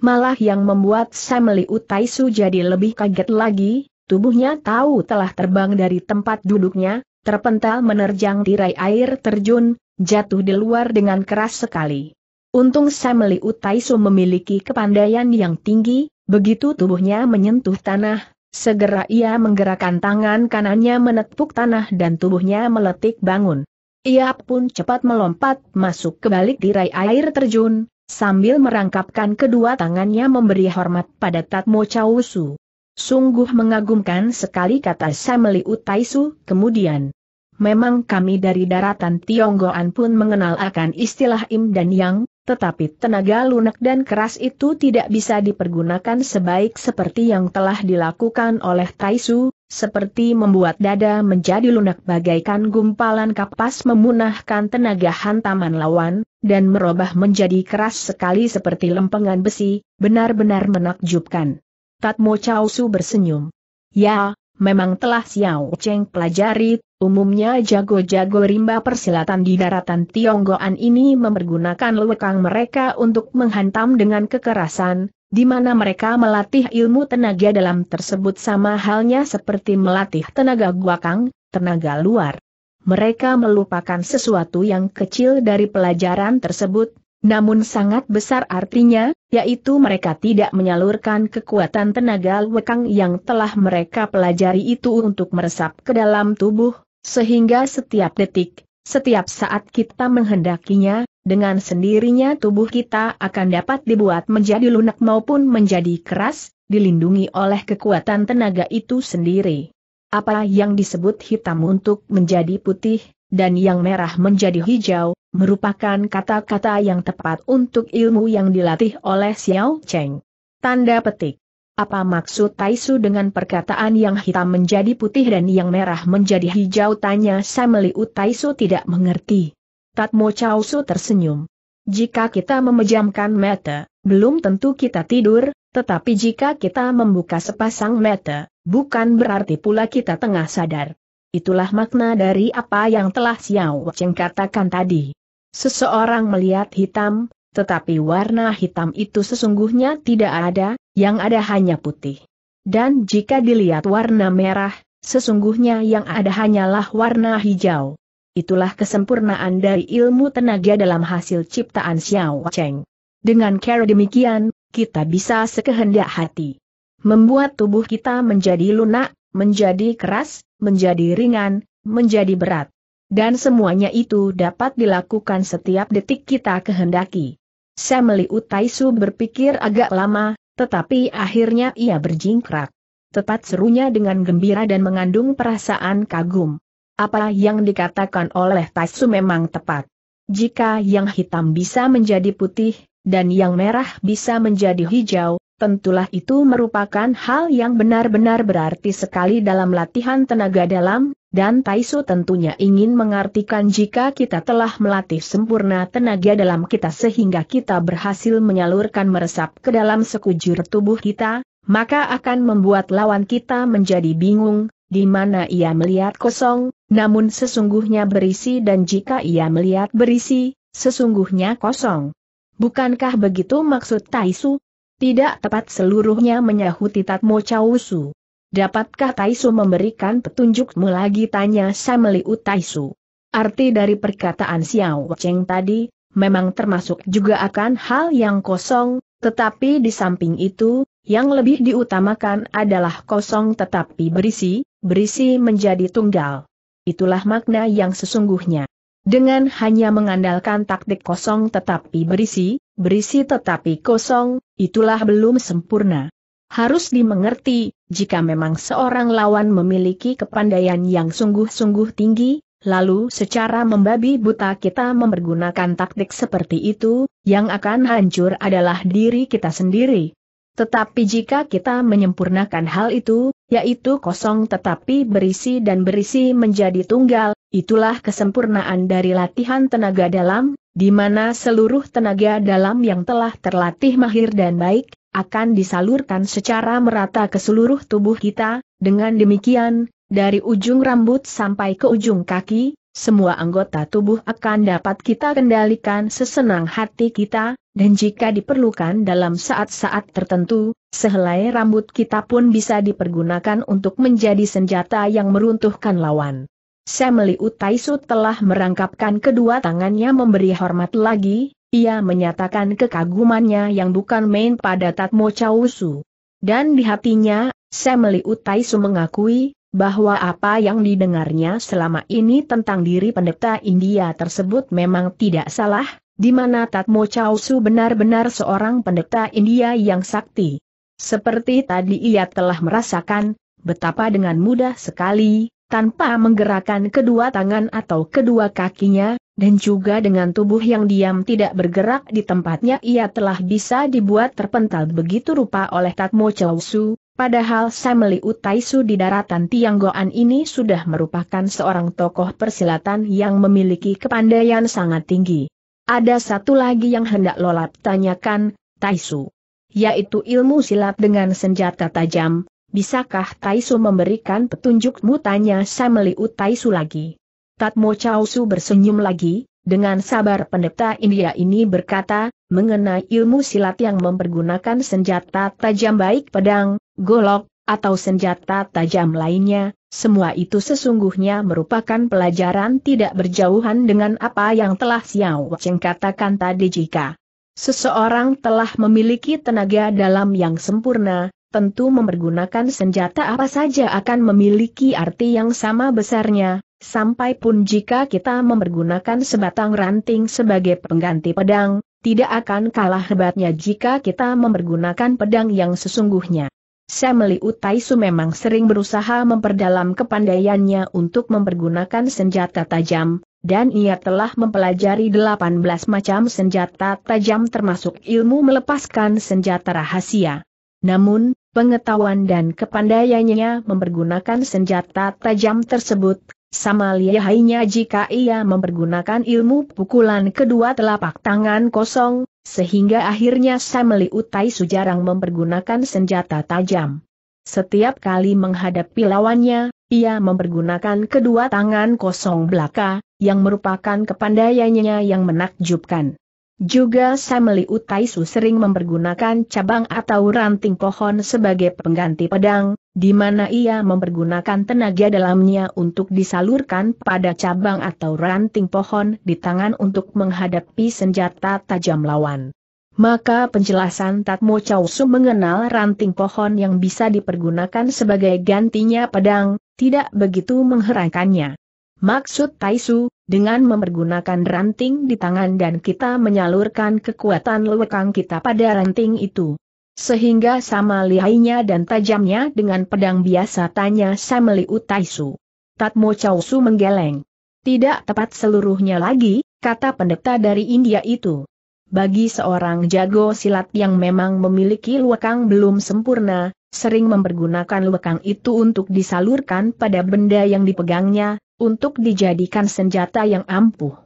[SPEAKER 1] Malah yang membuat Sameli Utaisu jadi lebih kaget lagi, tubuhnya tahu telah terbang dari tempat duduknya, terpental menerjang tirai air terjun, jatuh di luar dengan keras sekali. Untung Sameli Utaisu memiliki kepandaian yang tinggi, Begitu tubuhnya menyentuh tanah, segera ia menggerakkan tangan kanannya menepuk tanah dan tubuhnya meletik bangun. Ia pun cepat melompat masuk ke balik tirai air terjun, sambil merangkapkan kedua tangannya memberi hormat pada Tatmo Chausu. Sungguh mengagumkan sekali kata Sameli Utaisu, kemudian. Memang kami dari daratan Tionggoan pun mengenal akan istilah Im dan Yang, tetapi tenaga lunak dan keras itu tidak bisa dipergunakan sebaik seperti yang telah dilakukan oleh Taisu, seperti membuat dada menjadi lunak bagaikan gumpalan kapas memunahkan tenaga hantaman lawan, dan merubah menjadi keras sekali seperti lempengan besi, benar-benar menakjubkan. Tatmo Chausu bersenyum. Ya, memang telah Xiao Cheng pelajari, umumnya jago-jago rimba persilatan di daratan Tionggoan ini mempergunakan lewekang mereka untuk menghantam dengan kekerasan, di mana mereka melatih ilmu tenaga dalam tersebut sama halnya seperti melatih tenaga guakang, tenaga luar. Mereka melupakan sesuatu yang kecil dari pelajaran tersebut, namun sangat besar artinya, yaitu mereka tidak menyalurkan kekuatan tenaga lekang yang telah mereka pelajari itu untuk meresap ke dalam tubuh, sehingga setiap detik, setiap saat kita menghendakinya, dengan sendirinya tubuh kita akan dapat dibuat menjadi lunak maupun menjadi keras, dilindungi oleh kekuatan tenaga itu sendiri. Apa yang disebut hitam untuk menjadi putih, dan yang merah menjadi hijau, merupakan kata-kata yang tepat untuk ilmu yang dilatih oleh Xiao Cheng. Tanda petik. Apa maksud Taisu dengan perkataan yang hitam menjadi putih dan yang merah menjadi hijau? Tanya Samliu Taisu tidak mengerti. Tatmo Chausu tersenyum. Jika kita memejamkan mata, belum tentu kita tidur, tetapi jika kita membuka sepasang mata, bukan berarti pula kita tengah sadar. Itulah makna dari apa yang telah Xiao Cheng katakan tadi. Seseorang melihat hitam, tetapi warna hitam itu sesungguhnya tidak ada, yang ada hanya putih. Dan jika dilihat warna merah, sesungguhnya yang ada hanyalah warna hijau. Itulah kesempurnaan dari ilmu tenaga dalam hasil ciptaan Xiao Cheng. Dengan cara demikian, kita bisa sekehendak hati. Membuat tubuh kita menjadi lunak, menjadi keras, menjadi ringan, menjadi berat. Dan semuanya itu dapat dilakukan setiap detik kita kehendaki. Semeli Utaisu berpikir agak lama, tetapi akhirnya ia berjingkrak. Tepat serunya dengan gembira dan mengandung perasaan kagum. Apa yang dikatakan oleh Taisu memang tepat. Jika yang hitam bisa menjadi putih, dan yang merah bisa menjadi hijau, tentulah itu merupakan hal yang benar-benar berarti sekali dalam latihan tenaga dalam, dan Taisu tentunya ingin mengartikan jika kita telah melatih sempurna tenaga dalam kita sehingga kita berhasil menyalurkan meresap ke dalam sekujur tubuh kita, maka akan membuat lawan kita menjadi bingung, di mana ia melihat kosong, namun sesungguhnya berisi dan jika ia melihat berisi, sesungguhnya kosong. Bukankah begitu maksud Taisu? Tidak tepat seluruhnya menyahuti Tatmo Chausu. Dapatkah Taisu memberikan petunjukmu lagi tanya Sameliu Taisu? Arti dari perkataan Xiao Cheng tadi, memang termasuk juga akan hal yang kosong, tetapi di samping itu, yang lebih diutamakan adalah kosong tetapi berisi, berisi menjadi tunggal. Itulah makna yang sesungguhnya. Dengan hanya mengandalkan taktik kosong tetapi berisi, berisi tetapi kosong, itulah belum sempurna. Harus dimengerti, jika memang seorang lawan memiliki kepandaian yang sungguh-sungguh tinggi, lalu secara membabi buta kita mempergunakan taktik seperti itu, yang akan hancur adalah diri kita sendiri. Tetapi jika kita menyempurnakan hal itu, yaitu kosong tetapi berisi dan berisi menjadi tunggal, itulah kesempurnaan dari latihan tenaga dalam, di mana seluruh tenaga dalam yang telah terlatih mahir dan baik, akan disalurkan secara merata ke seluruh tubuh kita, dengan demikian, dari ujung rambut sampai ke ujung kaki, semua anggota tubuh akan dapat kita kendalikan sesenang hati kita, dan jika diperlukan dalam saat-saat tertentu, sehelai rambut kita pun bisa dipergunakan untuk menjadi senjata yang meruntuhkan lawan. Semeli Utaisu telah merangkapkan kedua tangannya memberi hormat lagi, ia menyatakan kekagumannya yang bukan main pada Tatmo Chausu. Dan di hatinya, Semeli Utaisu mengakui, bahwa apa yang didengarnya selama ini tentang diri pendeta India tersebut memang tidak salah, di mana Tatmo Chausu benar-benar seorang pendeta India yang sakti. Seperti tadi ia telah merasakan, betapa dengan mudah sekali, tanpa menggerakkan kedua tangan atau kedua kakinya, dan juga dengan tubuh yang diam tidak bergerak di tempatnya ia telah bisa dibuat terpental begitu rupa oleh Tatmo Chausu, padahal Sameli Utaisu di daratan Tianggoan ini sudah merupakan seorang tokoh persilatan yang memiliki kepandaian sangat tinggi. Ada satu lagi yang hendak Lolap tanyakan, Taisu. Yaitu ilmu silat dengan senjata tajam, bisakah Taisu memberikan petunjukmu tanya Sameli Utaisu lagi. Tatmo Chausu bersenyum lagi, dengan sabar pendeta India ini berkata, mengenai ilmu silat yang mempergunakan senjata tajam baik pedang, golok, atau senjata tajam lainnya, semua itu sesungguhnya merupakan pelajaran tidak berjauhan dengan apa yang telah Xiao Cheng katakan tadi jika seseorang telah memiliki tenaga dalam yang sempurna, tentu mempergunakan senjata apa saja akan memiliki arti yang sama besarnya, Sampai pun jika kita mempergunakan sebatang ranting sebagai pengganti pedang, tidak akan kalah hebatnya jika kita mempergunakan pedang yang sesungguhnya. Semeli Utaisu memang sering berusaha memperdalam kepandaiannya untuk mempergunakan senjata tajam, dan ia telah mempelajari 18 macam senjata tajam termasuk ilmu melepaskan senjata rahasia. Namun, pengetahuan dan kepandaiannya mempergunakan senjata tajam tersebut sama lihainya jika ia mempergunakan ilmu pukulan kedua telapak tangan kosong, sehingga akhirnya Samli Utai Sujarang mempergunakan senjata tajam. Setiap kali menghadapi lawannya, ia mempergunakan kedua tangan kosong belaka, yang merupakan kepandaiannya yang menakjubkan. Juga Sameli Utaisu sering mempergunakan cabang atau ranting pohon sebagai pengganti pedang, di mana ia mempergunakan tenaga dalamnya untuk disalurkan pada cabang atau ranting pohon di tangan untuk menghadapi senjata tajam lawan. Maka penjelasan Tatmo Chausu mengenal ranting pohon yang bisa dipergunakan sebagai gantinya pedang, tidak begitu mengherankannya. Maksud Taisu, dengan mempergunakan ranting di tangan dan kita menyalurkan kekuatan lewekang kita pada ranting itu. Sehingga sama lihainya dan tajamnya dengan pedang biasa tanya Sameli Taisu. Tatmo Chausu menggeleng. Tidak tepat seluruhnya lagi, kata pendeta dari India itu. Bagi seorang jago silat yang memang memiliki lewekang belum sempurna, sering mempergunakan lekang itu untuk disalurkan pada benda yang dipegangnya, untuk dijadikan senjata yang ampuh.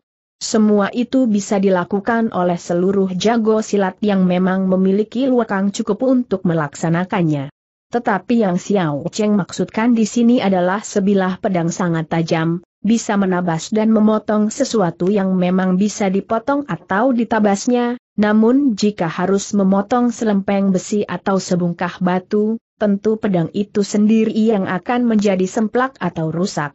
[SPEAKER 1] Semua itu bisa dilakukan oleh seluruh jago silat yang memang memiliki luakang cukup untuk melaksanakannya. Tetapi yang Xiao Cheng maksudkan di sini adalah sebilah pedang sangat tajam, bisa menabas dan memotong sesuatu yang memang bisa dipotong atau ditabasnya, namun jika harus memotong selempeng besi atau sebungkah batu, tentu pedang itu sendiri yang akan menjadi semplak atau rusak.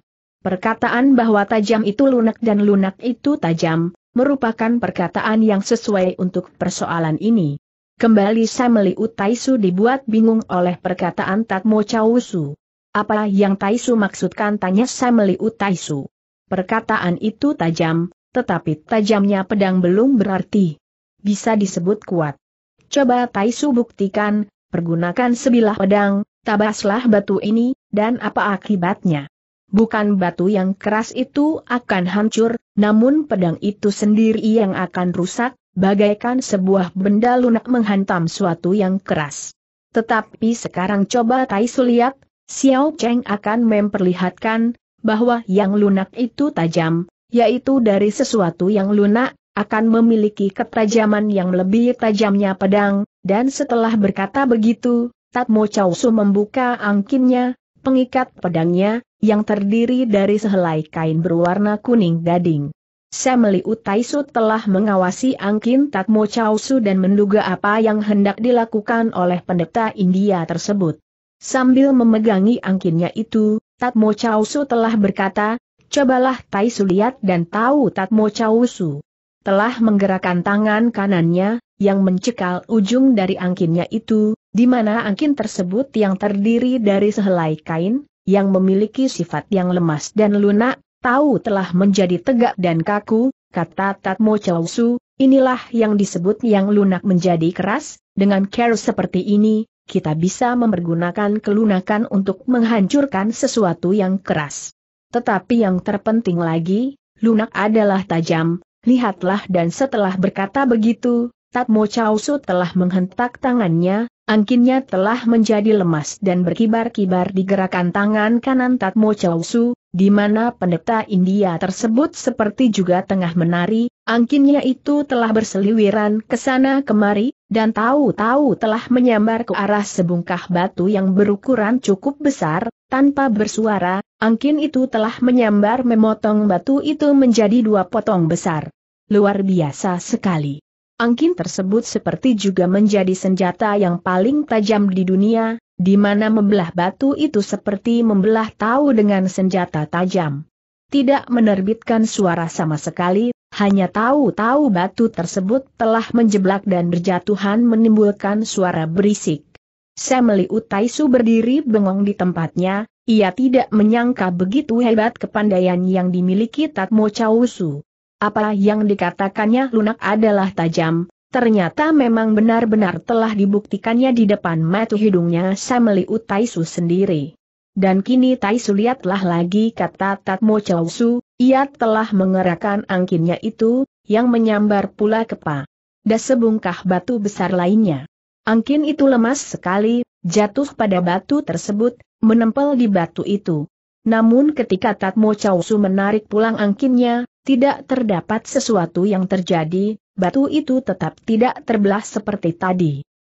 [SPEAKER 1] Perkataan bahwa tajam itu lunak dan lunak itu tajam, merupakan perkataan yang sesuai untuk persoalan ini. Kembali Sameli Utaisu dibuat bingung oleh perkataan Tatmo Chausu. Apa yang Taisu maksudkan tanya Sameli Utaisu. Perkataan itu tajam, tetapi tajamnya pedang belum berarti. Bisa disebut kuat. Coba Taisu buktikan, pergunakan sebilah pedang, tabaslah batu ini, dan apa akibatnya bukan batu yang keras itu akan hancur, namun pedang itu sendiri yang akan rusak, bagaikan sebuah benda lunak menghantam suatu yang keras. Tetapi sekarang coba Tai Suliat, Xiao Cheng akan memperlihatkan, bahwa yang lunak itu tajam, yaitu dari sesuatu yang lunak, akan memiliki ketajaman yang lebih tajamnya pedang, dan setelah berkata begitu, Tatmo Su membuka angkinnya, pengikat pedangnya, yang terdiri dari sehelai kain berwarna kuning gading. Semeli Utaisu telah mengawasi Angkin Takmo Chausu dan menduga apa yang hendak dilakukan oleh pendeta India tersebut. Sambil memegangi angkinnya itu, Takmo Chausu telah berkata, cobalah Taisu lihat dan tahu Takmo Chausu. Telah menggerakkan tangan kanannya, yang mencekal ujung dari angkinnya itu, di mana angin tersebut yang terdiri dari sehelai kain, yang memiliki sifat yang lemas dan lunak, tahu telah menjadi tegak dan kaku, kata Tatmo Chowsu, inilah yang disebut yang lunak menjadi keras, dengan care seperti ini, kita bisa mempergunakan kelunakan untuk menghancurkan sesuatu yang keras. Tetapi yang terpenting lagi, lunak adalah tajam, lihatlah dan setelah berkata begitu, Tatmo Chowsu telah menghentak tangannya, Angkinnya telah menjadi lemas dan berkibar-kibar di gerakan tangan kanan Tatmo Chausu, di mana pendeta India tersebut seperti juga tengah menari, angkinnya itu telah berseliwiran ke sana kemari, dan tahu-tahu telah menyambar ke arah sebungkah batu yang berukuran cukup besar, tanpa bersuara, angkin itu telah menyambar memotong batu itu menjadi dua potong besar. Luar biasa sekali. Angkin tersebut seperti juga menjadi senjata yang paling tajam di dunia, di mana membelah batu itu seperti membelah tahu dengan senjata tajam. Tidak menerbitkan suara sama sekali, hanya tahu-tahu batu tersebut telah menjeblak dan berjatuhan menimbulkan suara berisik. Semeli Utaisu berdiri bengong di tempatnya, ia tidak menyangka begitu hebat kepandaian yang dimiliki Tatmo Chausu. Apa yang dikatakannya lunak adalah tajam, ternyata memang benar-benar telah dibuktikannya di depan mata hidungnya Sameli Utaisu sendiri. Dan kini Taisu lihatlah lagi kata Tatmo Chausu, ia telah mengerahkan angkinnya itu, yang menyambar pula kepa. Dan sebungkah batu besar lainnya. Angkin itu lemas sekali, jatuh pada batu tersebut, menempel di batu itu. Namun ketika Tatmo Chausu menarik pulang angkinnya, tidak terdapat sesuatu yang terjadi, batu itu tetap tidak terbelah seperti tadi.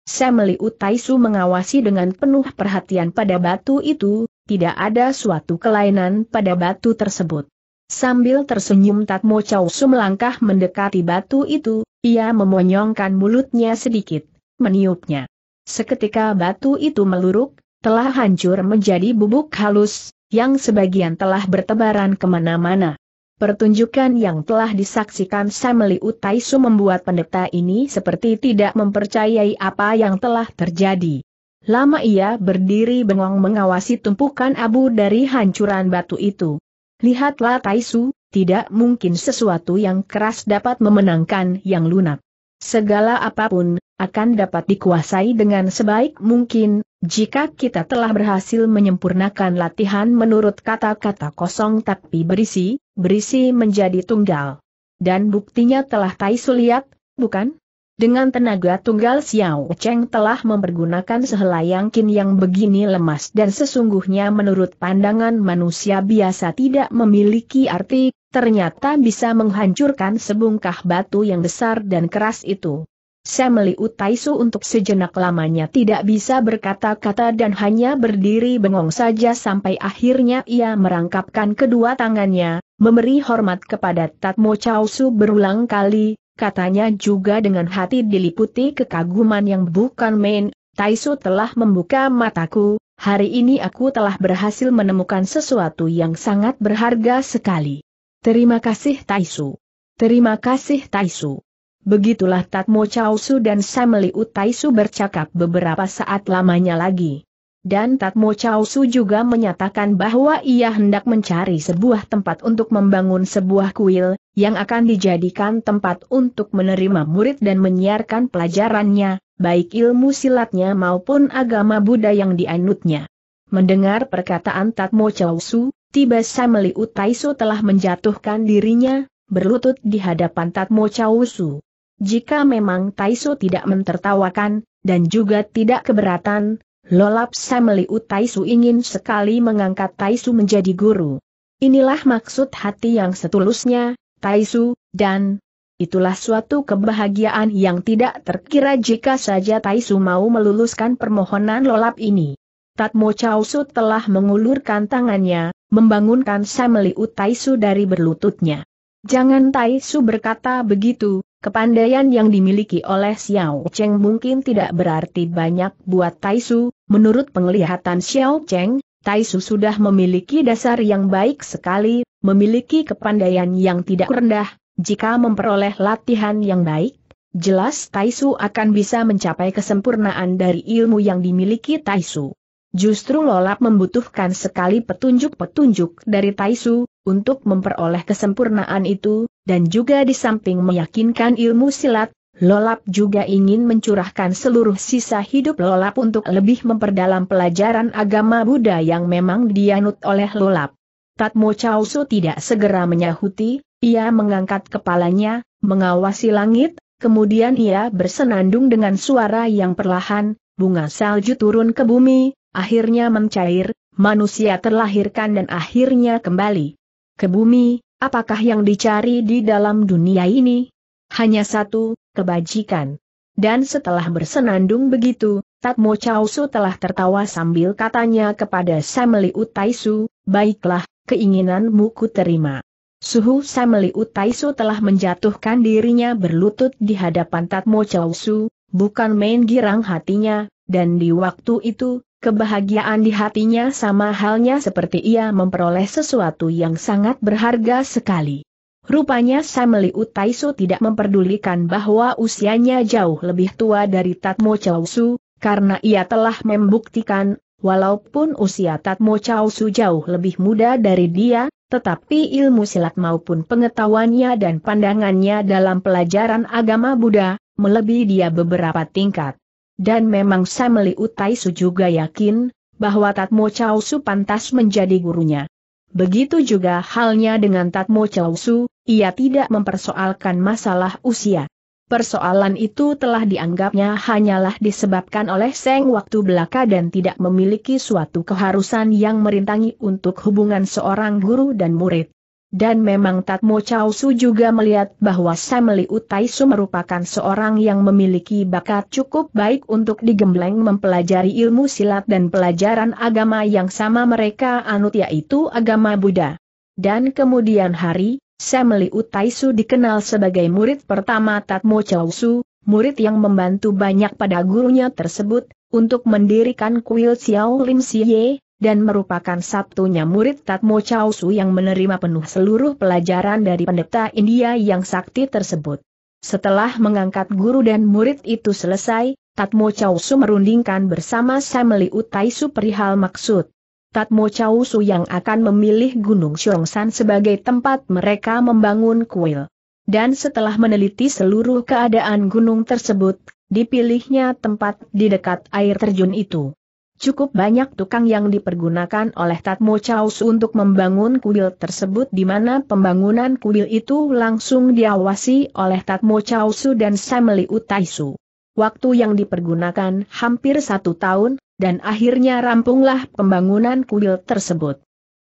[SPEAKER 1] Semeli Utaisu mengawasi dengan penuh perhatian pada batu itu, tidak ada suatu kelainan pada batu tersebut. Sambil tersenyum Tatmo Chausu melangkah mendekati batu itu, ia memonyongkan mulutnya sedikit, meniupnya. Seketika batu itu meluruk, telah hancur menjadi bubuk halus, yang sebagian telah bertebaran kemana-mana. Pertunjukan yang telah disaksikan Samli Utaisu membuat pendeta ini seperti tidak mempercayai apa yang telah terjadi. Lama ia berdiri bengong mengawasi tumpukan abu dari hancuran batu itu. Lihatlah Taisu, tidak mungkin sesuatu yang keras dapat memenangkan yang lunak. Segala apapun, akan dapat dikuasai dengan sebaik mungkin, jika kita telah berhasil menyempurnakan latihan menurut kata-kata kosong tapi berisi, berisi menjadi tunggal. Dan buktinya telah Tai Suliat, bukan? Dengan tenaga tunggal Xiao Cheng telah mempergunakan sehelai kin yang begini lemas dan sesungguhnya menurut pandangan manusia biasa tidak memiliki arti, ternyata bisa menghancurkan sebungkah batu yang besar dan keras itu. Semeli Utaisu untuk sejenak lamanya tidak bisa berkata-kata dan hanya berdiri bengong saja sampai akhirnya ia merangkapkan kedua tangannya, memberi hormat kepada Tatmo Chausu berulang kali, katanya juga dengan hati diliputi kekaguman yang bukan main, Taisu telah membuka mataku, hari ini aku telah berhasil menemukan sesuatu yang sangat berharga sekali. Terima kasih Taisu. Terima kasih Taisu. Begitulah Tatmo Chausu dan Sameli Utaisu bercakap beberapa saat lamanya lagi. Dan Tatmo Chausu juga menyatakan bahwa ia hendak mencari sebuah tempat untuk membangun sebuah kuil, yang akan dijadikan tempat untuk menerima murid dan menyiarkan pelajarannya, baik ilmu silatnya maupun agama Buddha yang dianutnya. Mendengar perkataan Tatmo Chausu, tiba Sameli Utaisu telah menjatuhkan dirinya, berlutut di hadapan Tatmo Chausu. Jika memang Taiso tidak mentertawakan, dan juga tidak keberatan, Lolap Sameliu Taisu ingin sekali mengangkat Taisu menjadi guru. Inilah maksud hati yang setulusnya, Taisu, dan itulah suatu kebahagiaan yang tidak terkira jika saja Taisu mau meluluskan permohonan Lolap ini. Tatmo Chausu telah mengulurkan tangannya, membangunkan Sameliu Taisu dari berlututnya. Jangan Tai Su berkata begitu, kepandaian yang dimiliki oleh Xiao Cheng mungkin tidak berarti banyak buat Tai Su, menurut penglihatan Xiao Cheng, Tai Su sudah memiliki dasar yang baik sekali, memiliki kepandaian yang tidak rendah, jika memperoleh latihan yang baik, jelas Taisu akan bisa mencapai kesempurnaan dari ilmu yang dimiliki Taisu. Justru Lolap membutuhkan sekali petunjuk-petunjuk dari Taisu, untuk memperoleh kesempurnaan itu, dan juga di samping meyakinkan ilmu silat, Lolap juga ingin mencurahkan seluruh sisa hidup Lolap untuk lebih memperdalam pelajaran agama Buddha yang memang dianut oleh Lolap. Tatmo Chausu tidak segera menyahuti, ia mengangkat kepalanya, mengawasi langit, kemudian ia bersenandung dengan suara yang perlahan, bunga salju turun ke bumi, akhirnya mencair, manusia terlahirkan dan akhirnya kembali ke bumi, apakah yang dicari di dalam dunia ini? Hanya satu, kebajikan. Dan setelah bersenandung begitu, Tatmo Chausu telah tertawa sambil katanya kepada Sameli Utaisu, baiklah, keinginanmu ku terima. Suhu Sameli Utaisu telah menjatuhkan dirinya berlutut di hadapan Tatmo Chausu, bukan main girang hatinya, dan di waktu itu, Kebahagiaan di hatinya sama halnya seperti ia memperoleh sesuatu yang sangat berharga sekali. Rupanya Sameli Utaisu tidak memperdulikan bahwa usianya jauh lebih tua dari Tatmo Chausu, karena ia telah membuktikan, walaupun usia Tatmo Chausu jauh lebih muda dari dia, tetapi ilmu silat maupun pengetahuannya dan pandangannya dalam pelajaran agama Buddha, melebihi dia beberapa tingkat. Dan memang Samli Utai Su juga yakin, bahwa Tatmo Chausu pantas menjadi gurunya. Begitu juga halnya dengan Tatmo Chausu, ia tidak mempersoalkan masalah usia. Persoalan itu telah dianggapnya hanyalah disebabkan oleh Seng waktu belaka dan tidak memiliki suatu keharusan yang merintangi untuk hubungan seorang guru dan murid. Dan memang Tatmo Chow Su juga melihat bahwa Sameli Utai Su merupakan seorang yang memiliki bakat cukup baik untuk digembleng mempelajari ilmu silat dan pelajaran agama yang sama mereka anut yaitu agama Buddha. Dan kemudian hari, Sameli Utai Su dikenal sebagai murid pertama Tatmo Chow Su, murid yang membantu banyak pada gurunya tersebut, untuk mendirikan kuil Xiao Lim Siye, dan merupakan satunya murid Tatmo Chausu yang menerima penuh seluruh pelajaran dari pendeta India yang sakti tersebut. Setelah mengangkat guru dan murid itu selesai, Tatmo Chausu merundingkan bersama Samli Utaisu perihal maksud. Tatmo Chausu yang akan memilih Gunung Xiongshan sebagai tempat mereka membangun kuil. Dan setelah meneliti seluruh keadaan gunung tersebut, dipilihnya tempat di dekat air terjun itu. Cukup banyak tukang yang dipergunakan oleh Tatmo Chaus untuk membangun kuil tersebut di mana pembangunan kuil itu langsung diawasi oleh Tatmo Chausu dan Samli Utaisu. Waktu yang dipergunakan hampir satu tahun, dan akhirnya rampunglah pembangunan kuil tersebut.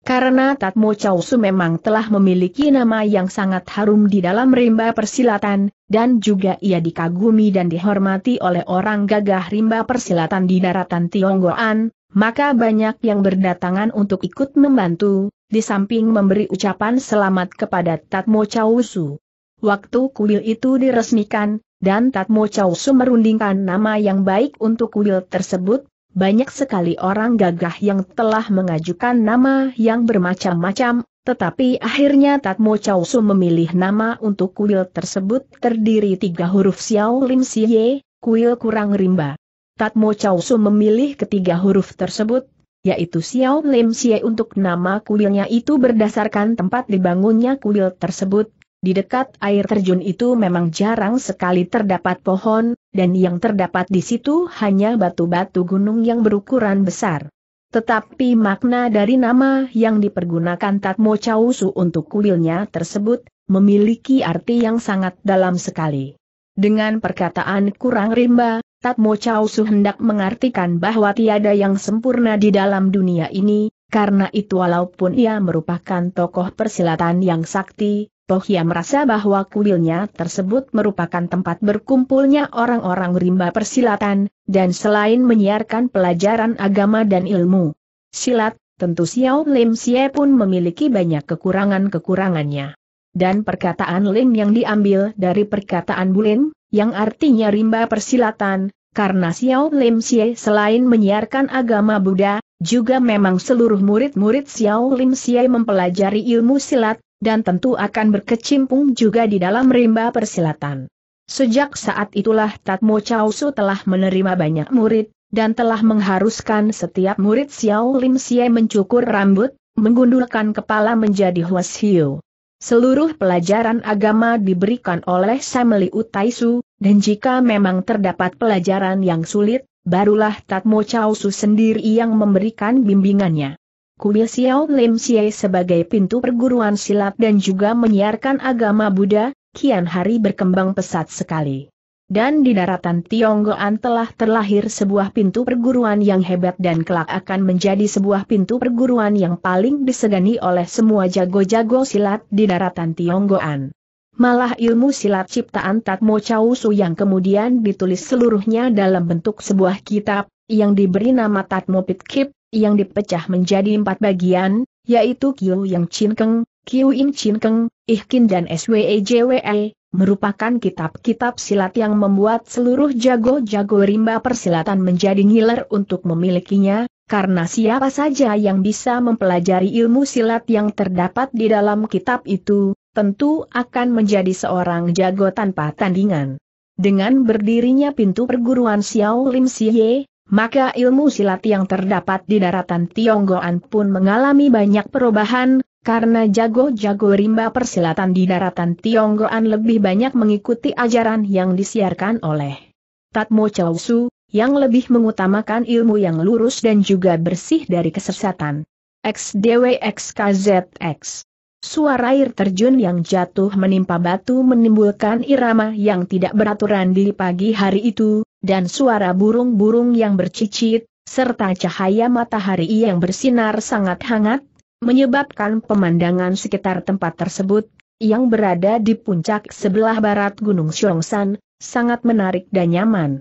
[SPEAKER 1] Karena Tatmo Chausu memang telah memiliki nama yang sangat harum di dalam rimba persilatan, dan juga ia dikagumi dan dihormati oleh orang gagah rimba persilatan di daratan Tionggoan, maka banyak yang berdatangan untuk ikut membantu, di samping memberi ucapan selamat kepada Tatmo Chausu. Waktu kuil itu diresmikan, dan Tatmo Chausu merundingkan nama yang baik untuk kuil tersebut, banyak sekali orang gagah yang telah mengajukan nama yang bermacam-macam, tetapi akhirnya Tatmo Chow Su memilih nama untuk kuil tersebut terdiri tiga huruf Xiao Lim Si Ye. kuil kurang rimba. Tatmo Chow Su memilih ketiga huruf tersebut, yaitu Xiao Lim Si Ye untuk nama kuilnya itu berdasarkan tempat dibangunnya kuil tersebut, di dekat air terjun itu memang jarang sekali terdapat pohon, dan yang terdapat di situ hanya batu-batu gunung yang berukuran besar. Tetapi makna dari nama yang dipergunakan Tatmo Chausu untuk kuilnya tersebut, memiliki arti yang sangat dalam sekali. Dengan perkataan kurang rimba, Tatmo Chausu hendak mengartikan bahwa tiada yang sempurna di dalam dunia ini, karena itu walaupun ia merupakan tokoh persilatan yang sakti, Pohya merasa bahwa kuilnya tersebut merupakan tempat berkumpulnya orang-orang rimba persilatan, dan selain menyiarkan pelajaran agama dan ilmu silat, tentu Xiao Lim Xie pun memiliki banyak kekurangan-kekurangannya. Dan perkataan Lim yang diambil dari perkataan Bulim, yang artinya rimba persilatan, karena Xiao Lim Xie selain menyiarkan agama Buddha, juga memang seluruh murid-murid Xiao Lim Xie mempelajari ilmu silat, dan tentu akan berkecimpung juga di dalam rimba persilatan. Sejak saat itulah Tatmo Chausu telah menerima banyak murid, dan telah mengharuskan setiap murid Xiao Lim Xie mencukur rambut, menggundulkan kepala menjadi Huashiu. Seluruh pelajaran agama diberikan oleh Samli Utaisu, dan jika memang terdapat pelajaran yang sulit, barulah Tatmo Chausu sendiri yang memberikan bimbingannya. Kuil Xiao Lim Xie sebagai pintu perguruan silat dan juga menyiarkan agama Buddha, kian hari berkembang pesat sekali. Dan di daratan Tionggoan telah terlahir sebuah pintu perguruan yang hebat dan kelak akan menjadi sebuah pintu perguruan yang paling disegani oleh semua jago-jago silat di daratan Tionggoan. Malah ilmu silat ciptaan Tatmo Chau Su yang kemudian ditulis seluruhnya dalam bentuk sebuah kitab, yang diberi nama Tatmo Pitkip, yang dipecah menjadi empat bagian, yaitu Kiu Yang Chin Keng, Kiu Im Chin Keng, Ihkin dan SWEJWE, e, merupakan kitab-kitab silat yang membuat seluruh jago-jago rimba persilatan menjadi ngiler untuk memilikinya, karena siapa saja yang bisa mempelajari ilmu silat yang terdapat di dalam kitab itu, tentu akan menjadi seorang jago tanpa tandingan. Dengan berdirinya pintu perguruan Xiao Lim Siye, maka ilmu silat yang terdapat di daratan Tionggoan pun mengalami banyak perubahan, karena jago-jago rimba persilatan di daratan Tionggoan lebih banyak mengikuti ajaran yang disiarkan oleh Tatmo Chowsu, yang lebih mengutamakan ilmu yang lurus dan juga bersih dari kesesatan. XDWXKZX Suara air terjun yang jatuh menimpa batu menimbulkan irama yang tidak beraturan di pagi hari itu, dan suara burung-burung yang bercicit, serta cahaya matahari yang bersinar sangat hangat, menyebabkan pemandangan sekitar tempat tersebut, yang berada di puncak sebelah barat Gunung Syongsan, sangat menarik dan nyaman.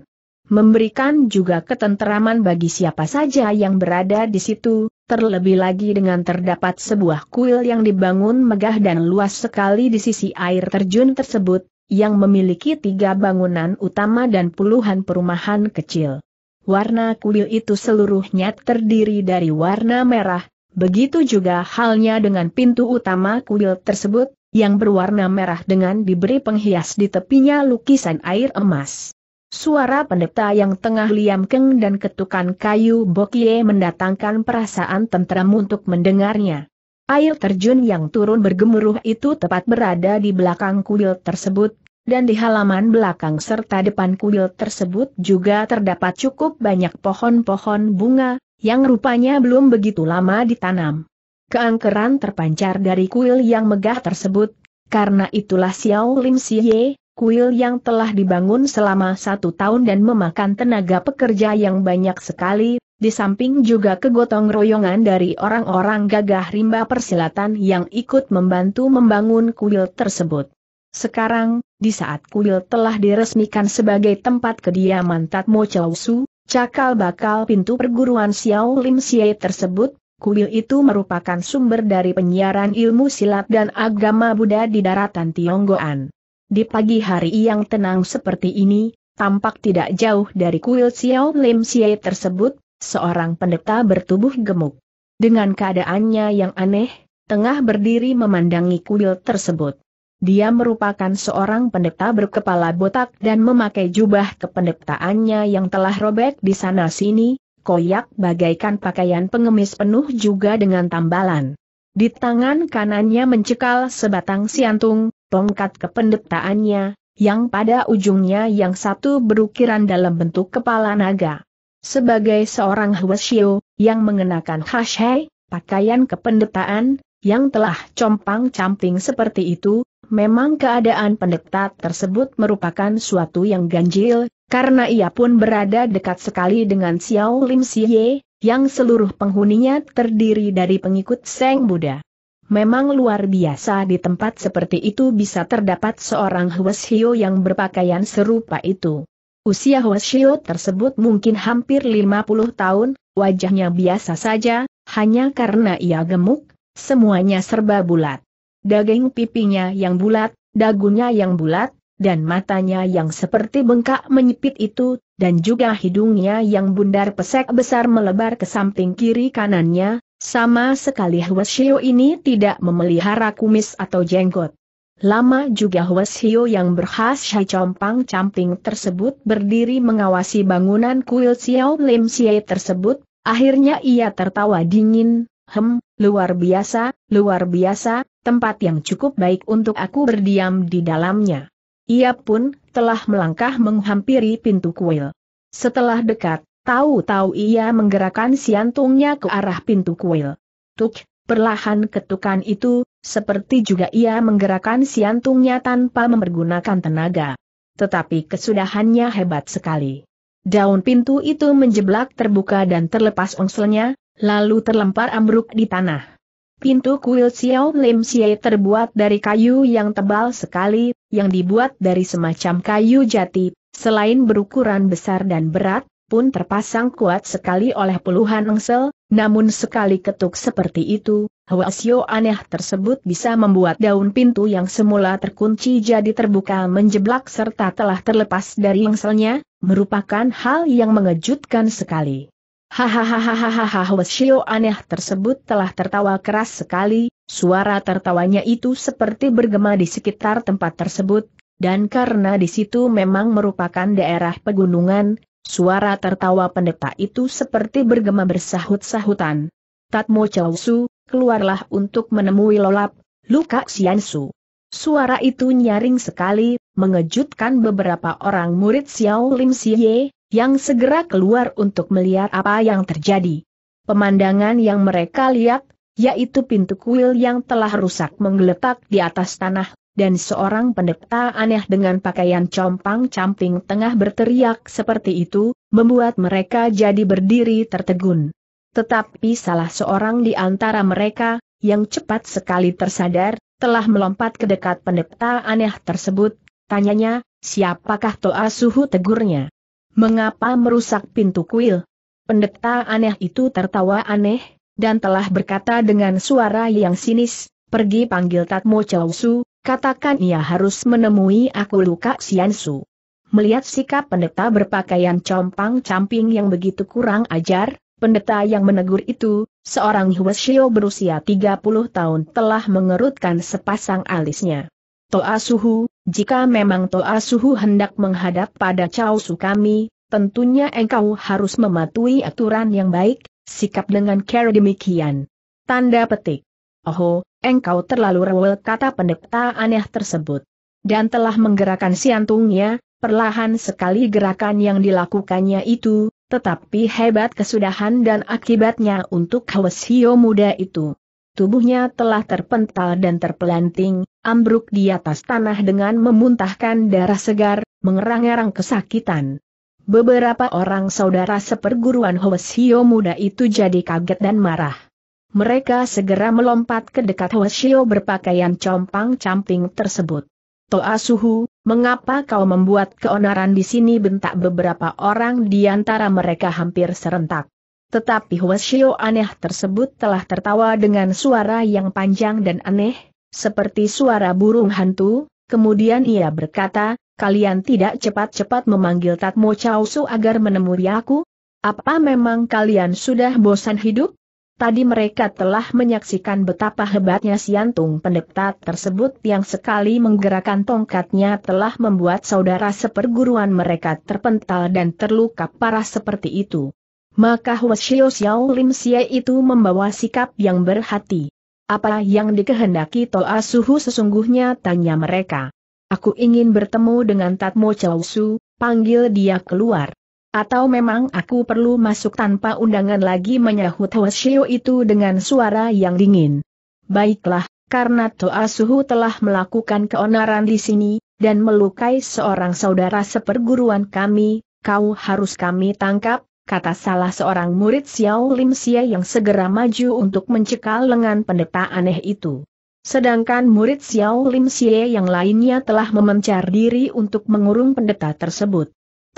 [SPEAKER 1] Memberikan juga ketenteraman bagi siapa saja yang berada di situ, terlebih lagi dengan terdapat sebuah kuil yang dibangun megah dan luas sekali di sisi air terjun tersebut, yang memiliki tiga bangunan utama dan puluhan perumahan kecil. Warna kuil itu seluruhnya terdiri dari warna merah, begitu juga halnya dengan pintu utama kuil tersebut, yang berwarna merah dengan diberi penghias di tepinya lukisan air emas. Suara pendeta yang tengah liam keng dan ketukan kayu bokie mendatangkan perasaan tentram untuk mendengarnya. Air terjun yang turun bergemuruh itu tepat berada di belakang kuil tersebut, dan di halaman belakang serta depan kuil tersebut juga terdapat cukup banyak pohon-pohon bunga, yang rupanya belum begitu lama ditanam. Keangkeran terpancar dari kuil yang megah tersebut, karena itulah Xiao Lim Siye, kuil yang telah dibangun selama satu tahun dan memakan tenaga pekerja yang banyak sekali, di samping juga kegotong royongan dari orang-orang gagah rimba persilatan yang ikut membantu membangun kuil tersebut. Sekarang, di saat kuil telah diresmikan sebagai tempat kediaman Tatmo Chausu, cakal bakal pintu perguruan Xiao Lim Siai tersebut, kuil itu merupakan sumber dari penyiaran ilmu silat dan agama Buddha di daratan Tionggoan. Di pagi hari yang tenang seperti ini, tampak tidak jauh dari kuil Xiao Lim Siai tersebut, seorang pendeta bertubuh gemuk. Dengan keadaannya yang aneh, tengah berdiri memandangi kuil tersebut. Dia merupakan seorang pendeta berkepala botak dan memakai jubah kependetaannya yang telah robek di sana-sini, koyak bagaikan pakaian pengemis penuh juga dengan tambalan. Di tangan kanannya mencekal sebatang siantung, tongkat kependetaannya, yang pada ujungnya yang satu berukiran dalam bentuk kepala naga. Sebagai seorang Huashio yang mengenakan hashai, pakaian kependetaan, yang telah compang-camping seperti itu, memang keadaan pendeta tersebut merupakan suatu yang ganjil, karena ia pun berada dekat sekali dengan Xiao Lim Siye, yang seluruh penghuninya terdiri dari pengikut Seng Buddha. Memang luar biasa di tempat seperti itu bisa terdapat seorang Huashio yang berpakaian serupa itu. Usia Hoshio tersebut mungkin hampir 50 tahun, wajahnya biasa saja, hanya karena ia gemuk, semuanya serba bulat. Daging pipinya yang bulat, dagunya yang bulat, dan matanya yang seperti bengkak menyipit itu, dan juga hidungnya yang bundar pesek besar melebar ke samping kiri kanannya, sama sekali Hwasyo ini tidak memelihara kumis atau jenggot. Lama juga Hwes Hio yang berhasil compang-camping tersebut berdiri mengawasi bangunan kuil Xiao Lim Xie tersebut, akhirnya ia tertawa dingin, hem, luar biasa, luar biasa, tempat yang cukup baik untuk aku berdiam di dalamnya. Ia pun telah melangkah menghampiri pintu kuil. Setelah dekat, tahu-tahu ia menggerakkan siantungnya ke arah pintu kuil. Tuk, perlahan ketukan itu seperti juga ia menggerakkan siantungnya tanpa mempergunakan tenaga. Tetapi kesudahannya hebat sekali. Daun pintu itu menjeblak terbuka dan terlepas ongselnya, lalu terlempar ambruk di tanah. Pintu kuil Xiao Lim Xie terbuat dari kayu yang tebal sekali, yang dibuat dari semacam kayu jati, selain berukuran besar dan berat, pun terpasang kuat sekali oleh puluhan engsel, namun sekali ketuk seperti itu, Hwasyo aneh tersebut bisa membuat daun pintu yang semula terkunci jadi terbuka menjeblak serta telah terlepas dari engselnya, merupakan hal yang mengejutkan sekali. Hahaha Hwasyo aneh tersebut telah tertawa keras sekali, suara tertawanya itu seperti bergema di sekitar tempat tersebut, dan karena di situ memang merupakan daerah pegunungan, Suara tertawa pendeta itu seperti bergema bersahut-sahutan. Tatmo Su, keluarlah untuk menemui lolap, luka Xiansu. Suara itu nyaring sekali, mengejutkan beberapa orang murid Xiao Lim Xie, yang segera keluar untuk melihat apa yang terjadi. Pemandangan yang mereka lihat, yaitu pintu kuil yang telah rusak menggeletak di atas tanah, dan seorang pendeta aneh dengan pakaian compang-camping tengah berteriak seperti itu, membuat mereka jadi berdiri tertegun. Tetapi salah seorang di antara mereka, yang cepat sekali tersadar, telah melompat ke dekat pendeta aneh tersebut, tanyanya, siapakah Toa Suhu tegurnya? Mengapa merusak pintu kuil? Pendeta aneh itu tertawa aneh, dan telah berkata dengan suara yang sinis, pergi panggil Tatmo Chausu, Katakan ia harus menemui aku luka Siansu. Melihat sikap pendeta berpakaian compang-camping yang begitu kurang ajar, pendeta yang menegur itu, seorang Huasio berusia 30 tahun telah mengerutkan sepasang alisnya. Toa Suhu, jika memang Toa Suhu hendak menghadap pada Chao Su kami, tentunya engkau harus mematuhi aturan yang baik, sikap dengan care demikian. Tanda petik. Oh, engkau terlalu rewel kata pendeta aneh tersebut. Dan telah menggerakkan siantungnya, perlahan sekali gerakan yang dilakukannya itu, tetapi hebat kesudahan dan akibatnya untuk Hwes muda itu. Tubuhnya telah terpental dan terpelanting, ambruk di atas tanah dengan memuntahkan darah segar, mengerang-erang kesakitan. Beberapa orang saudara seperguruan Hwes muda itu jadi kaget dan marah mereka segera melompat ke dekat Hoshio berpakaian compang-camping tersebut. Toa Suhu, mengapa kau membuat keonaran di sini bentak beberapa orang di antara mereka hampir serentak. Tetapi Hoshio aneh tersebut telah tertawa dengan suara yang panjang dan aneh, seperti suara burung hantu, kemudian ia berkata, kalian tidak cepat-cepat memanggil Tatmo Chausu agar menemui aku? Apa memang kalian sudah bosan hidup? Tadi mereka telah menyaksikan betapa hebatnya siantung pendeta tersebut yang sekali menggerakkan tongkatnya telah membuat saudara seperguruan mereka terpental dan terluka parah seperti itu. Maka Washio Xiao Lim Xie itu membawa sikap yang berhati. Apa yang dikehendaki Toa Suhu sesungguhnya tanya mereka. Aku ingin bertemu dengan Tatmo Su, panggil dia keluar. Atau memang aku perlu masuk tanpa undangan lagi menyahut Hoshio itu dengan suara yang dingin. Baiklah, karena Toa Suhu telah melakukan keonaran di sini, dan melukai seorang saudara seperguruan kami, kau harus kami tangkap, kata salah seorang murid Xiao Lim Xie yang segera maju untuk mencekal lengan pendeta aneh itu. Sedangkan murid Xiao Lim Xie yang lainnya telah memencar diri untuk mengurung pendeta tersebut.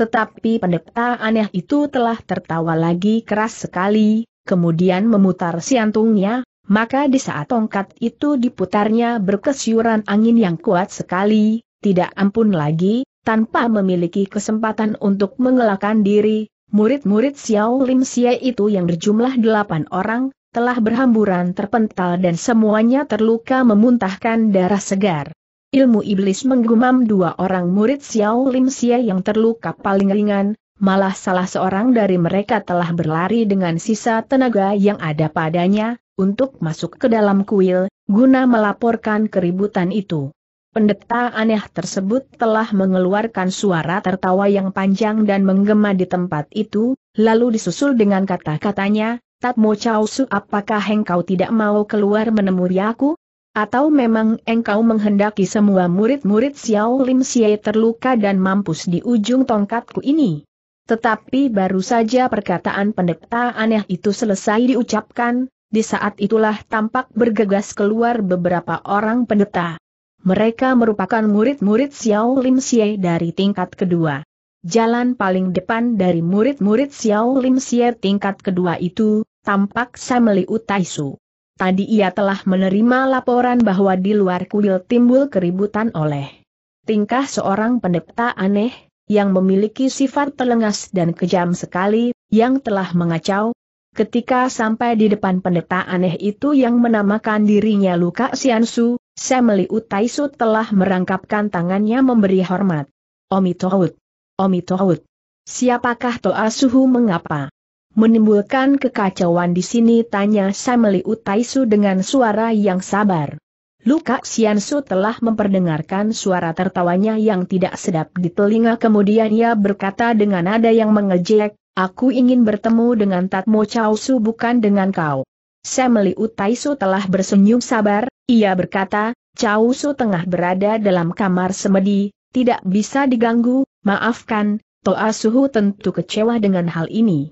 [SPEAKER 1] Tetapi pendeta aneh itu telah tertawa lagi keras sekali, kemudian memutar siantungnya, maka di saat tongkat itu diputarnya berkesyuran angin yang kuat sekali, tidak ampun lagi, tanpa memiliki kesempatan untuk mengelakkan diri, murid-murid Xiao Lim Xie itu yang berjumlah delapan orang, telah berhamburan terpental dan semuanya terluka memuntahkan darah segar. Ilmu iblis menggumam dua orang murid Xiao Lim Xie yang terluka paling ringan, malah salah seorang dari mereka telah berlari dengan sisa tenaga yang ada padanya, untuk masuk ke dalam kuil, guna melaporkan keributan itu. Pendeta aneh tersebut telah mengeluarkan suara tertawa yang panjang dan menggema di tempat itu, lalu disusul dengan kata-katanya, Tatmo Mo Chao Su apakah engkau tidak mau keluar menemui aku? Atau memang engkau menghendaki semua murid-murid Xiao Lim Xie terluka dan mampus di ujung tongkatku ini? Tetapi baru saja perkataan pendeta aneh itu selesai diucapkan, di saat itulah tampak bergegas keluar beberapa orang pendeta. Mereka merupakan murid-murid Xiao Lim Xie dari tingkat kedua. Jalan paling depan dari murid-murid Xiao Lim Xie tingkat kedua itu, tampak Sameli Utaisu. Tadi ia telah menerima laporan bahwa di luar kuil timbul keributan oleh tingkah seorang pendeta aneh, yang memiliki sifat telengas dan kejam sekali, yang telah mengacau. Ketika sampai di depan pendeta aneh itu yang menamakan dirinya Luka Siansu, Semeli Utaisu telah merangkapkan tangannya memberi hormat. Omitohut. Omitohut. Siapakah Toa Suhu mengapa? Menimbulkan kekacauan di sini tanya Sameli Utaisu dengan suara yang sabar. Luka Xiansu telah memperdengarkan suara tertawanya yang tidak sedap di telinga kemudian ia berkata dengan nada yang mengejek, aku ingin bertemu dengan Tatmo Chausu bukan dengan kau. Sameli Utaisu telah bersenyum sabar, ia berkata, Chausu tengah berada dalam kamar semedi, tidak bisa diganggu, maafkan, Toa Suhu tentu kecewa dengan hal ini.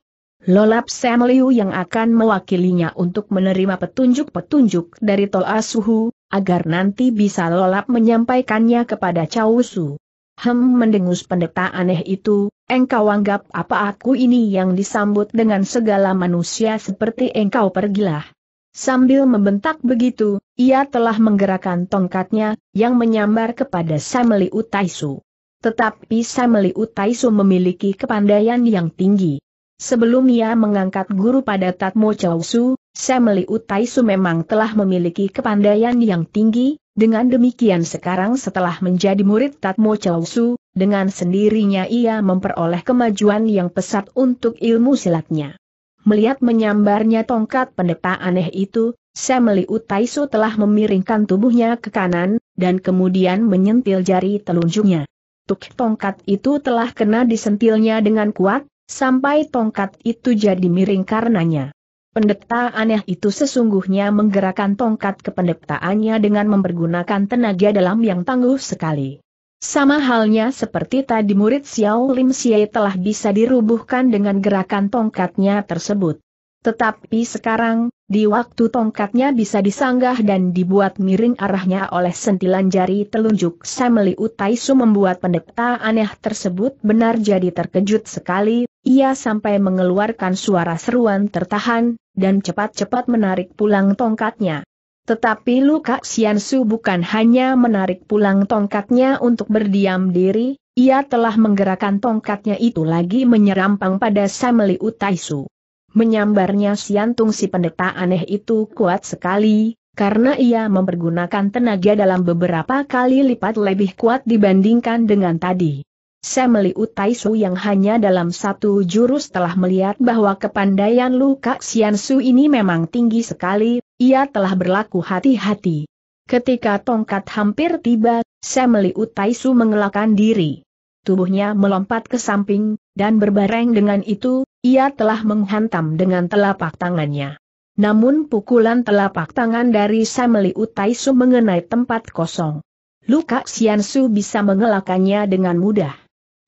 [SPEAKER 1] Lolap Sam yang akan mewakilinya untuk menerima petunjuk-petunjuk dari Tol Asuhu agar nanti bisa Lolap menyampaikannya kepada Cao Su. Hem mendengus pendeta aneh itu, engkau anggap apa aku ini yang disambut dengan segala manusia seperti engkau pergilah. Sambil membentak begitu, ia telah menggerakkan tongkatnya, yang menyambar kepada Samliu Taisu. Tetapi Samliu Taisu memiliki kepandaian yang tinggi. Sebelum ia mengangkat guru pada Tatmo Chausu, Semeli Utaisu memang telah memiliki kepandaian yang tinggi, dengan demikian sekarang setelah menjadi murid Tatmo Su, dengan sendirinya ia memperoleh kemajuan yang pesat untuk ilmu silatnya. Melihat menyambarnya tongkat pendeta aneh itu, Semeli Utaisu telah memiringkan tubuhnya ke kanan, dan kemudian menyentil jari telunjuknya. Tuk tongkat itu telah kena disentilnya dengan kuat, sampai tongkat itu jadi miring karenanya. Pendeta aneh itu sesungguhnya menggerakkan tongkat ke pendetaannya dengan mempergunakan tenaga dalam yang tangguh sekali. Sama halnya seperti tadi murid Xiao Lim Xie telah bisa dirubuhkan dengan gerakan tongkatnya tersebut. Tetapi sekarang, di waktu tongkatnya bisa disanggah dan dibuat miring arahnya oleh sentilan jari telunjuk Tai Utaisu membuat pendeta aneh tersebut benar jadi terkejut sekali, ia sampai mengeluarkan suara seruan tertahan, dan cepat-cepat menarik pulang tongkatnya. Tetapi Luka Xiansu bukan hanya menarik pulang tongkatnya untuk berdiam diri, ia telah menggerakkan tongkatnya itu lagi menyerampang pada Sameli Utaisu. Menyambarnya siantung si pendeta aneh itu kuat sekali, karena ia mempergunakan tenaga dalam beberapa kali lipat lebih kuat dibandingkan dengan tadi. Semeli Utaisu yang hanya dalam satu jurus telah melihat bahwa kepandaian luka Xiansu ini memang tinggi sekali, ia telah berlaku hati-hati. Ketika tongkat hampir tiba, Semeli Utaisu mengelakkan diri. Tubuhnya melompat ke samping, dan berbareng dengan itu, ia telah menghantam dengan telapak tangannya. Namun pukulan telapak tangan dari Sameli Utaisu mengenai tempat kosong. Luka Xiansu bisa mengelakannya dengan mudah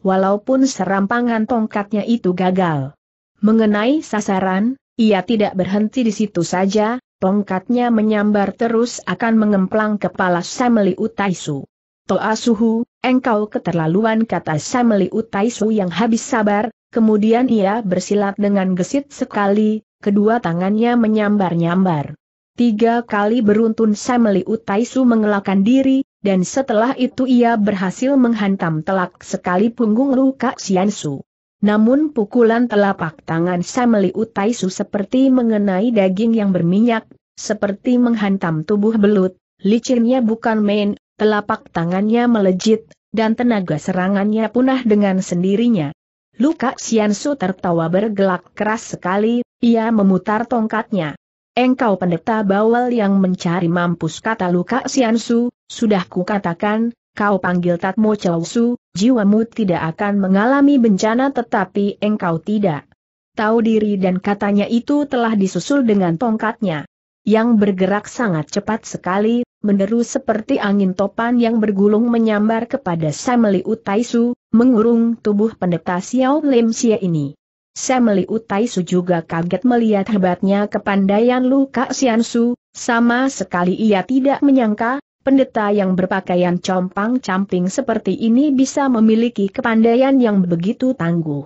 [SPEAKER 1] walaupun serampangan tongkatnya itu gagal. Mengenai sasaran, ia tidak berhenti di situ saja, tongkatnya menyambar terus akan mengemplang kepala Sameli Utaisu. Toa Suhu, engkau keterlaluan kata Sameli Utaisu yang habis sabar, kemudian ia bersilat dengan gesit sekali, kedua tangannya menyambar-nyambar. Tiga kali beruntun Sameli Utaisu mengelakkan diri, dan setelah itu ia berhasil menghantam telak sekali punggung Lu Kak Xiansu. Namun pukulan telapak tangan Sameli Utaisu seperti mengenai daging yang berminyak, seperti menghantam tubuh belut, licinnya bukan main, telapak tangannya melejit, dan tenaga serangannya punah dengan sendirinya. Luka Xiansu tertawa bergelak keras sekali, ia memutar tongkatnya. Engkau pendeta bawal yang mencari mampus kata Luka Xiansu, sudah kukatakan, kau panggil Tatmo Chausu, jiwamu tidak akan mengalami bencana tetapi engkau tidak. Tahu diri dan katanya itu telah disusul dengan tongkatnya. Yang bergerak sangat cepat sekali, menerus seperti angin topan yang bergulung menyambar kepada semeli Utaisu, mengurung tubuh pendeta Xiao Lim Xie ini. Semeli Utaisu juga kaget melihat hebatnya kepandaian Luka Xiansu, sama sekali ia tidak menyangka, pendeta yang berpakaian compang-camping seperti ini bisa memiliki kepandaian yang begitu tangguh.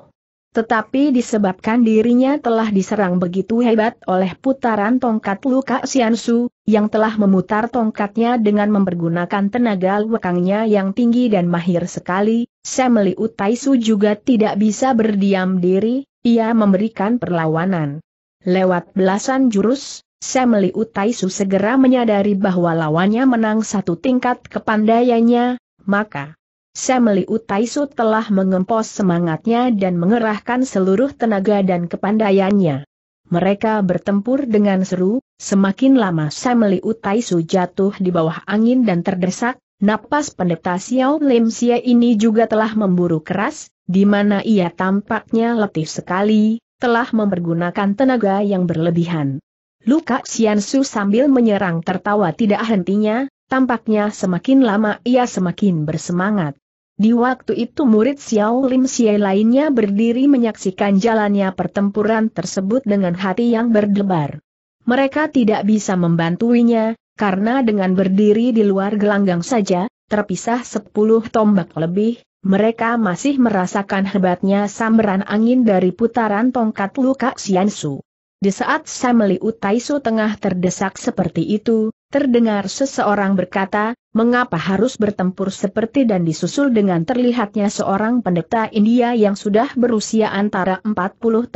[SPEAKER 1] Tetapi disebabkan dirinya telah diserang begitu hebat oleh putaran tongkat luka Siansu, yang telah memutar tongkatnya dengan mempergunakan tenaga lukangnya yang tinggi dan mahir sekali, Semeli Utaisu juga tidak bisa berdiam diri, ia memberikan perlawanan. Lewat belasan jurus, Sam Utai Taisu segera menyadari bahwa lawannya menang satu tingkat kepandaiannya, maka Sam Utai Taisu telah mengempos semangatnya dan mengerahkan seluruh tenaga dan kepandaiannya. Mereka bertempur dengan seru, semakin lama Sam Utai Taisu jatuh di bawah angin dan terdesak, napas pendeta Xiao Lim Xie ini juga telah memburu keras, di mana ia tampaknya letih sekali, telah mempergunakan tenaga yang berlebihan. Luka Xiansu sambil menyerang tertawa tidak hentinya, tampaknya semakin lama ia semakin bersemangat. Di waktu itu murid Xiao Lim Xie lainnya berdiri menyaksikan jalannya pertempuran tersebut dengan hati yang berdebar. Mereka tidak bisa membantuinya, karena dengan berdiri di luar gelanggang saja, terpisah sepuluh tombak lebih, mereka masih merasakan hebatnya sambaran angin dari putaran tongkat luka Xiansu. Di saat Sameli Utaiso tengah terdesak seperti itu, terdengar seseorang berkata, mengapa harus bertempur seperti dan disusul dengan terlihatnya seorang pendeta India yang sudah berusia antara 40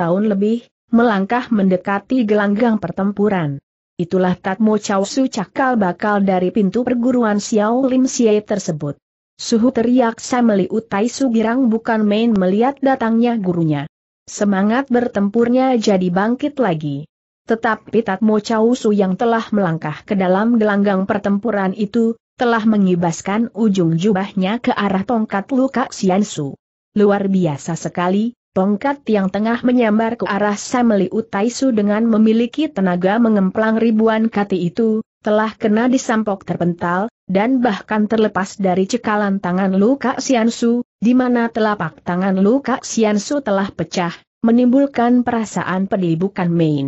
[SPEAKER 1] tahun lebih, melangkah mendekati gelanggang pertempuran. Itulah Tatmo Chow Su cakal bakal dari pintu perguruan Xiao Lim Xie tersebut. Suhu teriak Sameli Utai girang bukan main melihat datangnya gurunya. Semangat bertempurnya jadi bangkit lagi. Tetapi Tatmo Chausu yang telah melangkah ke dalam gelanggang pertempuran itu, telah mengibaskan ujung jubahnya ke arah tongkat luka Xiansu. Luar biasa sekali, tongkat yang tengah menyambar ke arah Sameli Utaisu dengan memiliki tenaga mengemplang ribuan kati itu, telah kena disampok terpental, dan bahkan terlepas dari cekalan tangan luka Siansu, di mana telapak tangan luka Siansu telah pecah, menimbulkan perasaan pedih bukan main.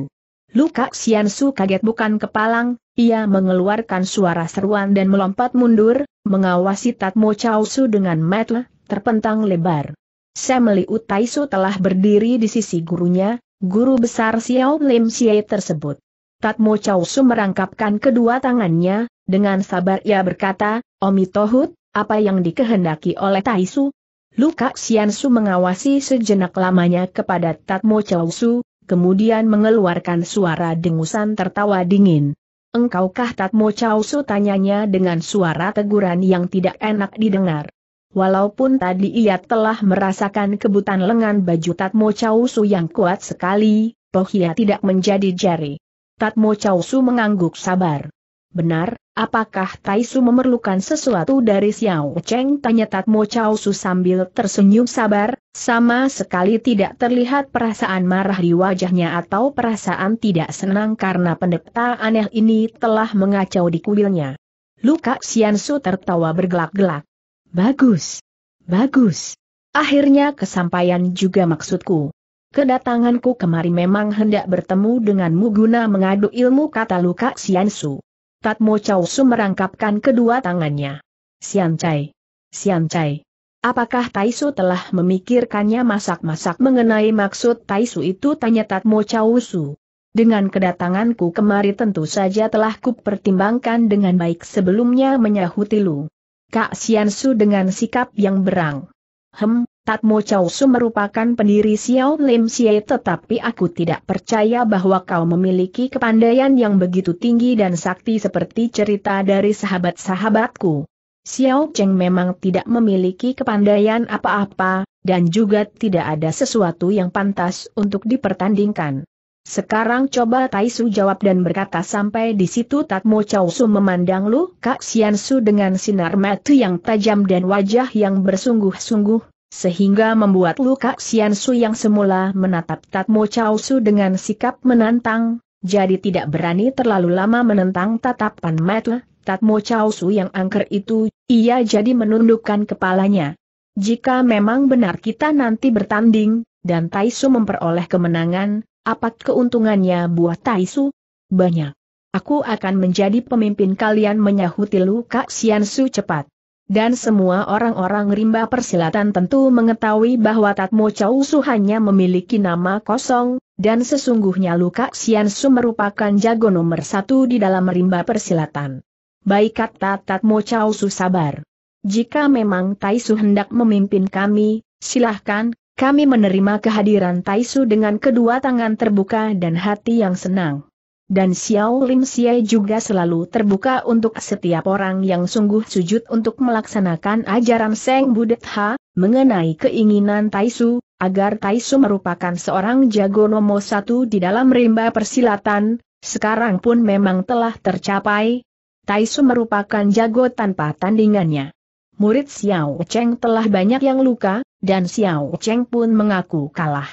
[SPEAKER 1] Luka Siansu kaget bukan kepalang, ia mengeluarkan suara seruan dan melompat mundur, mengawasi Tatmo Chausu dengan metle, terpentang lebar. Semeli Utaisu telah berdiri di sisi gurunya, guru besar Xiao Lim Xie tersebut. Tatmo Chausu merangkapkan kedua tangannya, dengan sabar ia berkata, Omi Tohut, apa yang dikehendaki oleh Taisu? Luka Xiansu mengawasi sejenak lamanya kepada Tatmo Chowsu, kemudian mengeluarkan suara dengusan tertawa dingin. Engkaukah Tatmo Chowsu tanyanya dengan suara teguran yang tidak enak didengar. Walaupun tadi ia telah merasakan kebutan lengan baju Tatmo Chowsu yang kuat sekali, ia tidak menjadi jari. Tatmo Chowsu mengangguk sabar. Benar, apakah Taisu memerlukan sesuatu dari Xiao Cheng? Tanya Tatmo Chao Su sambil tersenyum sabar, sama sekali tidak terlihat perasaan marah di wajahnya atau perasaan tidak senang karena pendeta aneh ini telah mengacau di kuilnya. Luka Xiansu tertawa bergelak-gelak. Bagus. Bagus. Akhirnya kesampaian juga maksudku. Kedatanganku kemari memang hendak bertemu denganmu guna mengadu ilmu kata Luka Xiansu. Tatmo Chow Su merangkapkan kedua tangannya. Siam Chai. Siam Chai. Apakah Taisu telah memikirkannya masak-masak mengenai maksud Taisu itu tanya Tatmo Chow Su. Dengan kedatanganku kemari tentu saja telah kupertimbangkan dengan baik sebelumnya menyahuti Lu. Kak Sian Su dengan sikap yang berang. Hem, Tatmo Chow Su merupakan pendiri Xiao Lim Xie tetapi aku tidak percaya bahwa kau memiliki kepandaian yang begitu tinggi dan sakti seperti cerita dari sahabat-sahabatku. Xiao Cheng memang tidak memiliki kepandaian apa-apa, dan juga tidak ada sesuatu yang pantas untuk dipertandingkan. Sekarang coba Taisu jawab dan berkata sampai di situ Tatmo Chow Su memandang Lu Kak Xian Su dengan sinar mata yang tajam dan wajah yang bersungguh-sungguh, sehingga membuat luka Xian Su yang semula menatap Tatmo Chao Su dengan sikap menantang, jadi tidak berani terlalu lama menentang tatapan mata Tatmo Chao Su yang angker itu, ia jadi menundukkan kepalanya. Jika memang benar kita nanti bertanding, dan Taisu memperoleh kemenangan, apa keuntungannya buat Taisu? Banyak. Aku akan menjadi pemimpin kalian menyahuti luka Xian Su cepat. Dan semua orang-orang rimba persilatan tentu mengetahui bahwa Tatmo Chow Su hanya memiliki nama kosong, dan sesungguhnya Luka Xian Su merupakan jago nomor satu di dalam rimba persilatan. Baik kata Tatmo Chow Su sabar. Jika memang Taisu hendak memimpin kami, silahkan, kami menerima kehadiran Taisu dengan kedua tangan terbuka dan hati yang senang dan Xiao Lim Xie juga selalu terbuka untuk setiap orang yang sungguh sujud untuk melaksanakan ajaran Seng Buddha, mengenai keinginan Taisu, agar Taisu merupakan seorang jago nomor satu di dalam rimba persilatan, sekarang pun memang telah tercapai. Taisu merupakan jago tanpa tandingannya. Murid Xiao Cheng telah banyak yang luka, dan Xiao Cheng pun mengaku kalah.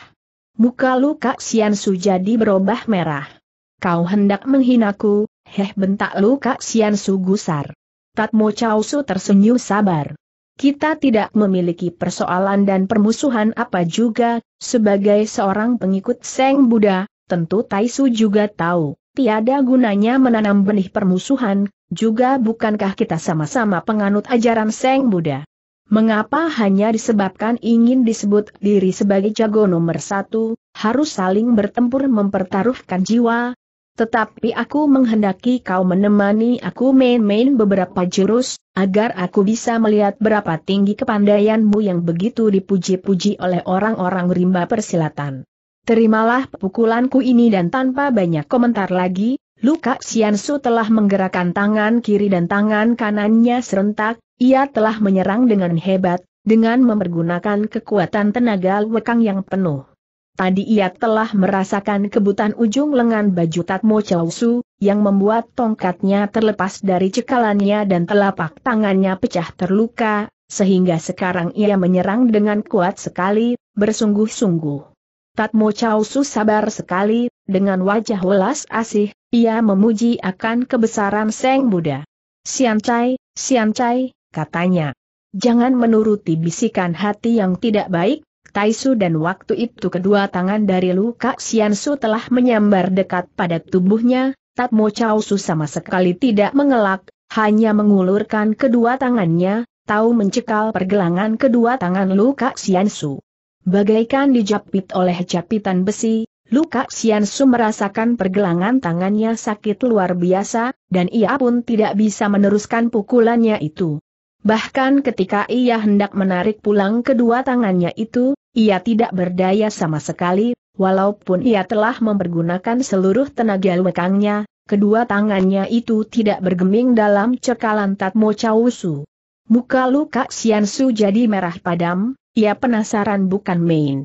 [SPEAKER 1] Muka luka Xian Su jadi berubah merah. Kau hendak menghinaku, heh bentak luka Sian Su gusar. Tatmo Chow Su tersenyum sabar. Kita tidak memiliki persoalan dan permusuhan apa juga, sebagai seorang pengikut Seng Buddha, tentu Tai Su juga tahu, tiada gunanya menanam benih permusuhan, juga bukankah kita sama-sama penganut ajaran Seng Buddha. Mengapa hanya disebabkan ingin disebut diri sebagai jago nomor satu, harus saling bertempur mempertaruhkan jiwa, tetapi aku menghendaki kau menemani aku main-main beberapa jurus, agar aku bisa melihat berapa tinggi kepandaianmu yang begitu dipuji-puji oleh orang-orang rimba persilatan. Terimalah pukulanku ini dan tanpa banyak komentar lagi, Luka Xiansu telah menggerakkan tangan kiri dan tangan kanannya serentak, ia telah menyerang dengan hebat, dengan mempergunakan kekuatan tenaga lekang yang penuh. Tadi ia telah merasakan kebutan ujung lengan baju Tatmo Chausu, yang membuat tongkatnya terlepas dari cekalannya dan telapak tangannya pecah terluka, sehingga sekarang ia menyerang dengan kuat sekali, bersungguh-sungguh. Tatmo Chausu sabar sekali, dengan wajah welas asih, ia memuji akan kebesaran Seng Buddha. Siancai, Siancai, katanya. Jangan menuruti bisikan hati yang tidak baik, Taisu dan waktu itu kedua tangan dari luka Xiansu telah menyambar dekat pada tubuhnya, Mo Chau Su sama sekali tidak mengelak, hanya mengulurkan kedua tangannya, tahu mencekal pergelangan kedua tangan luka Xiansu. Bagaikan dijapit oleh japitan besi, luka Xiansu merasakan pergelangan tangannya sakit luar biasa, dan ia pun tidak bisa meneruskan pukulannya itu. Bahkan ketika ia hendak menarik pulang kedua tangannya itu, ia tidak berdaya sama sekali, walaupun ia telah mempergunakan seluruh tenaga lekangnya, kedua tangannya itu tidak bergeming dalam cekalan Tatmo Chausu. Muka luka Xiansu jadi merah padam, ia penasaran bukan main.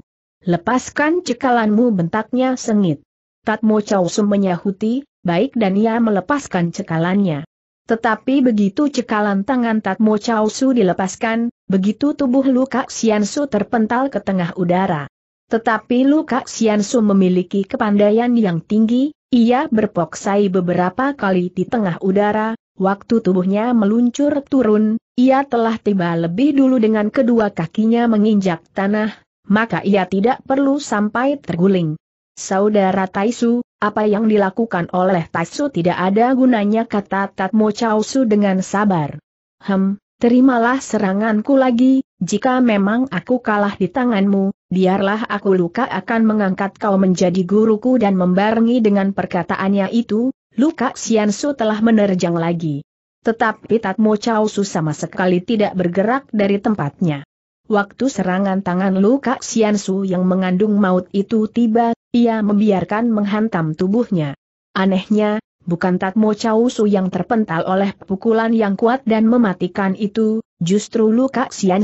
[SPEAKER 1] Lepaskan cekalanmu bentaknya sengit. Tatmo Chausu menyahuti, baik dan ia melepaskan cekalannya. Tetapi begitu cekalan tangan Tatmo Chao Su dilepaskan, begitu tubuh Luka Xiansu terpental ke tengah udara. Tetapi Luka Xiansu memiliki kepandaian yang tinggi, ia berpoksai beberapa kali di tengah udara, waktu tubuhnya meluncur turun, ia telah tiba lebih dulu dengan kedua kakinya menginjak tanah, maka ia tidak perlu sampai terguling. Saudara Taisu, apa yang dilakukan oleh Taisu tidak ada gunanya kata Tatmo Chausu dengan sabar. Hem, terimalah seranganku lagi, jika memang aku kalah di tanganmu, biarlah aku luka akan mengangkat kau menjadi guruku dan membarengi dengan perkataannya itu, luka Xiansu telah menerjang lagi. Tetapi Tatmo Chausu sama sekali tidak bergerak dari tempatnya. Waktu serangan tangan luka Xiansu yang mengandung maut itu tiba, ia membiarkan menghantam tubuhnya. Anehnya, bukan Tatmo Chau Su yang terpental oleh pukulan yang kuat dan mematikan itu, justru luka Xian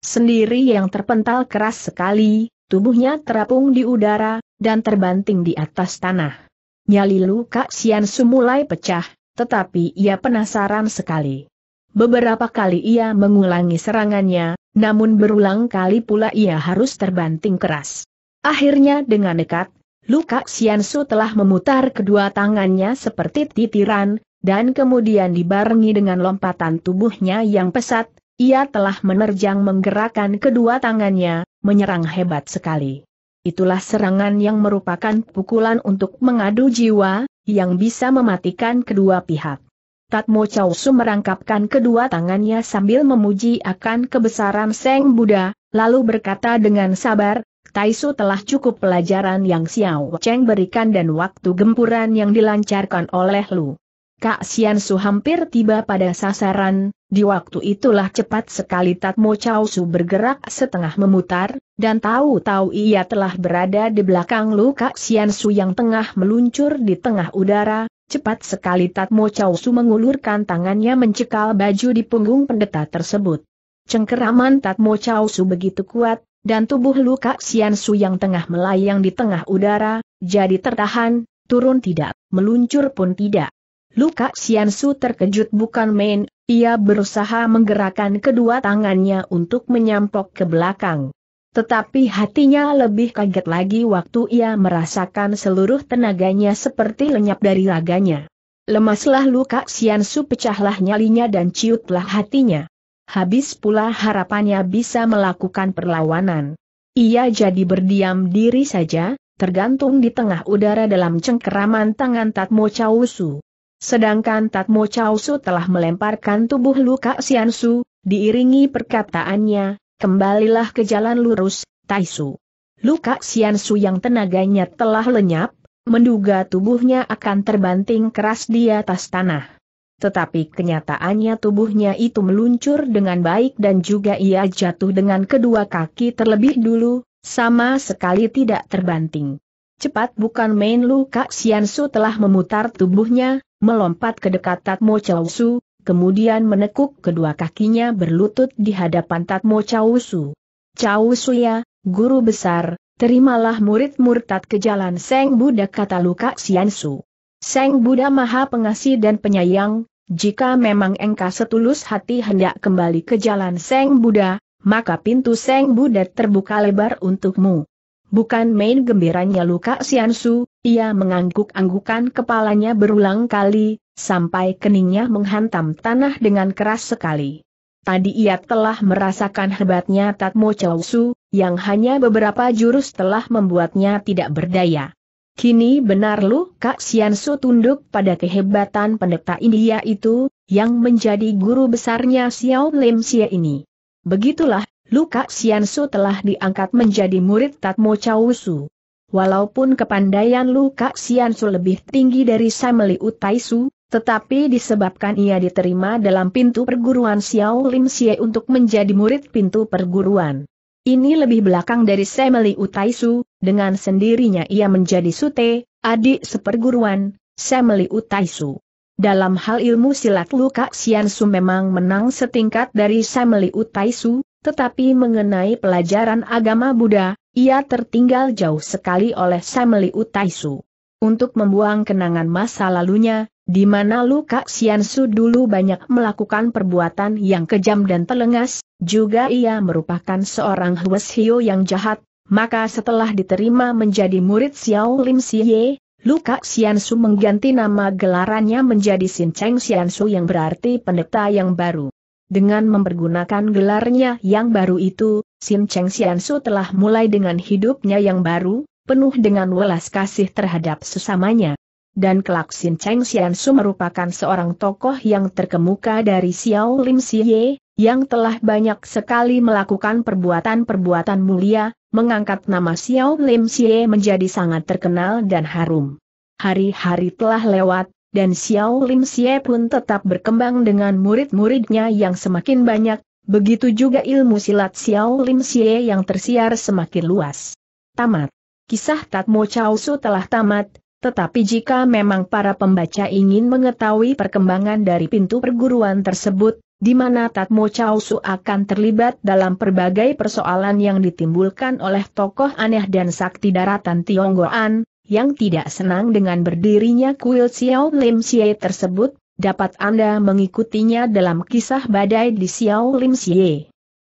[SPEAKER 1] Sendiri yang terpental keras sekali, tubuhnya terapung di udara, dan terbanting di atas tanah. Nyali luka Xian mulai pecah, tetapi ia penasaran sekali. Beberapa kali ia mengulangi serangannya, namun berulang kali pula ia harus terbanting keras. Akhirnya dengan nekat, Luka Xiansu telah memutar kedua tangannya seperti titiran, dan kemudian dibarengi dengan lompatan tubuhnya yang pesat, ia telah menerjang menggerakkan kedua tangannya, menyerang hebat sekali. Itulah serangan yang merupakan pukulan untuk mengadu jiwa, yang bisa mematikan kedua pihak. Tatmo Chausu merangkapkan kedua tangannya sambil memuji akan kebesaran Seng Buddha, lalu berkata dengan sabar, Taisu telah cukup pelajaran yang Xiao Cheng berikan dan waktu gempuran yang dilancarkan oleh Lu. Kak Sian Su hampir tiba pada sasaran, di waktu itulah cepat sekali Tatmo Chao Su bergerak setengah memutar, dan tahu-tahu ia telah berada di belakang Lu Kak Sian Su yang tengah meluncur di tengah udara, cepat sekali Tatmo Chao Su mengulurkan tangannya mencekal baju di punggung pendeta tersebut. Cengkeraman Tatmo Chao Su begitu kuat, dan tubuh luka Su yang tengah melayang di tengah udara, jadi tertahan, turun tidak, meluncur pun tidak. Luka Su terkejut bukan main, ia berusaha menggerakkan kedua tangannya untuk menyampok ke belakang. Tetapi hatinya lebih kaget lagi waktu ia merasakan seluruh tenaganya seperti lenyap dari raganya. Lemaslah luka Su pecahlah nyalinya dan ciutlah hatinya habis pula harapannya bisa melakukan perlawanan. Ia jadi berdiam diri saja, tergantung di tengah udara dalam cengkeraman tangan Tatmo Chausu. Sedangkan Tatmo Chausu telah melemparkan tubuh luka Siansu, diiringi perkataannya, kembalilah ke jalan lurus, Taisu. Luka Siansu yang tenaganya telah lenyap, menduga tubuhnya akan terbanting keras di atas tanah tetapi kenyataannya tubuhnya itu meluncur dengan baik dan juga ia jatuh dengan kedua kaki terlebih dulu, sama sekali tidak terbanting. Cepat bukan main luka Xiansu telah memutar tubuhnya, melompat ke dekat Tatmo Chausu, kemudian menekuk kedua kakinya berlutut di hadapan Tatmo Chausu. Chausu ya, guru besar, terimalah murid murtad ke jalan Seng Buddha kata luka Xiansu. Seng Buddha Maha Pengasih dan Penyayang, jika memang engkau setulus hati hendak kembali ke jalan Seng Buddha, maka pintu Seng Buddha terbuka lebar untukmu. Bukan main gembiranya luka Siansu, ia mengangguk-anggukan kepalanya berulang kali, sampai keningnya menghantam tanah dengan keras sekali. Tadi ia telah merasakan hebatnya Tatmo Chausu, yang hanya beberapa jurus telah membuatnya tidak berdaya. Kini benar lu, Kak Siansu tunduk pada kehebatan pendeta India itu, yang menjadi guru besarnya Xiao Lim Xie ini. Begitulah, lu Kak Siansu telah diangkat menjadi murid Tatmo Chausu. Walaupun kepandaian lu Kak Siansu lebih tinggi dari Sameli Utaisu, tetapi disebabkan ia diterima dalam pintu perguruan Xiao Lim Xie untuk menjadi murid pintu perguruan ini lebih belakang dari Semeli Utaisu, dengan sendirinya ia menjadi sute, adik seperguruan, Semeli Utaisu. Dalam hal ilmu silat Luka Xiansu memang menang setingkat dari Semeli Utaisu, tetapi mengenai pelajaran agama Buddha, ia tertinggal jauh sekali oleh Semeli Utaisu. Untuk membuang kenangan masa lalunya, di mana Lu Xiansu dulu banyak melakukan perbuatan yang kejam dan telengas, juga ia merupakan seorang Huas yang jahat, maka setelah diterima menjadi murid Xiao Lim Siye, Lu Xiansu mengganti nama gelarannya menjadi Xin Cheng Xiansu yang berarti pendeta yang baru. Dengan mempergunakan gelarnya yang baru itu, Xin Cheng Xiansu telah mulai dengan hidupnya yang baru, penuh dengan welas kasih terhadap sesamanya dan kelak Sin Cheng Xian Su merupakan seorang tokoh yang terkemuka dari Xiao Lim Xie, yang telah banyak sekali melakukan perbuatan-perbuatan mulia, mengangkat nama Xiao Lim Xie menjadi sangat terkenal dan harum. Hari-hari telah lewat, dan Xiao Lim Xie pun tetap berkembang dengan murid-muridnya yang semakin banyak, begitu juga ilmu silat Xiao Lim Xie yang tersiar semakin luas. Tamat. Kisah Tatmo Chao Su telah tamat, tetapi jika memang para pembaca ingin mengetahui perkembangan dari pintu perguruan tersebut, di mana Tatmo Su akan terlibat dalam berbagai persoalan yang ditimbulkan oleh tokoh aneh dan sakti daratan Tionggoan, yang tidak senang dengan berdirinya kuil Xiao Lim Xie tersebut, dapat Anda mengikutinya dalam kisah badai di Xiao Lim Xie.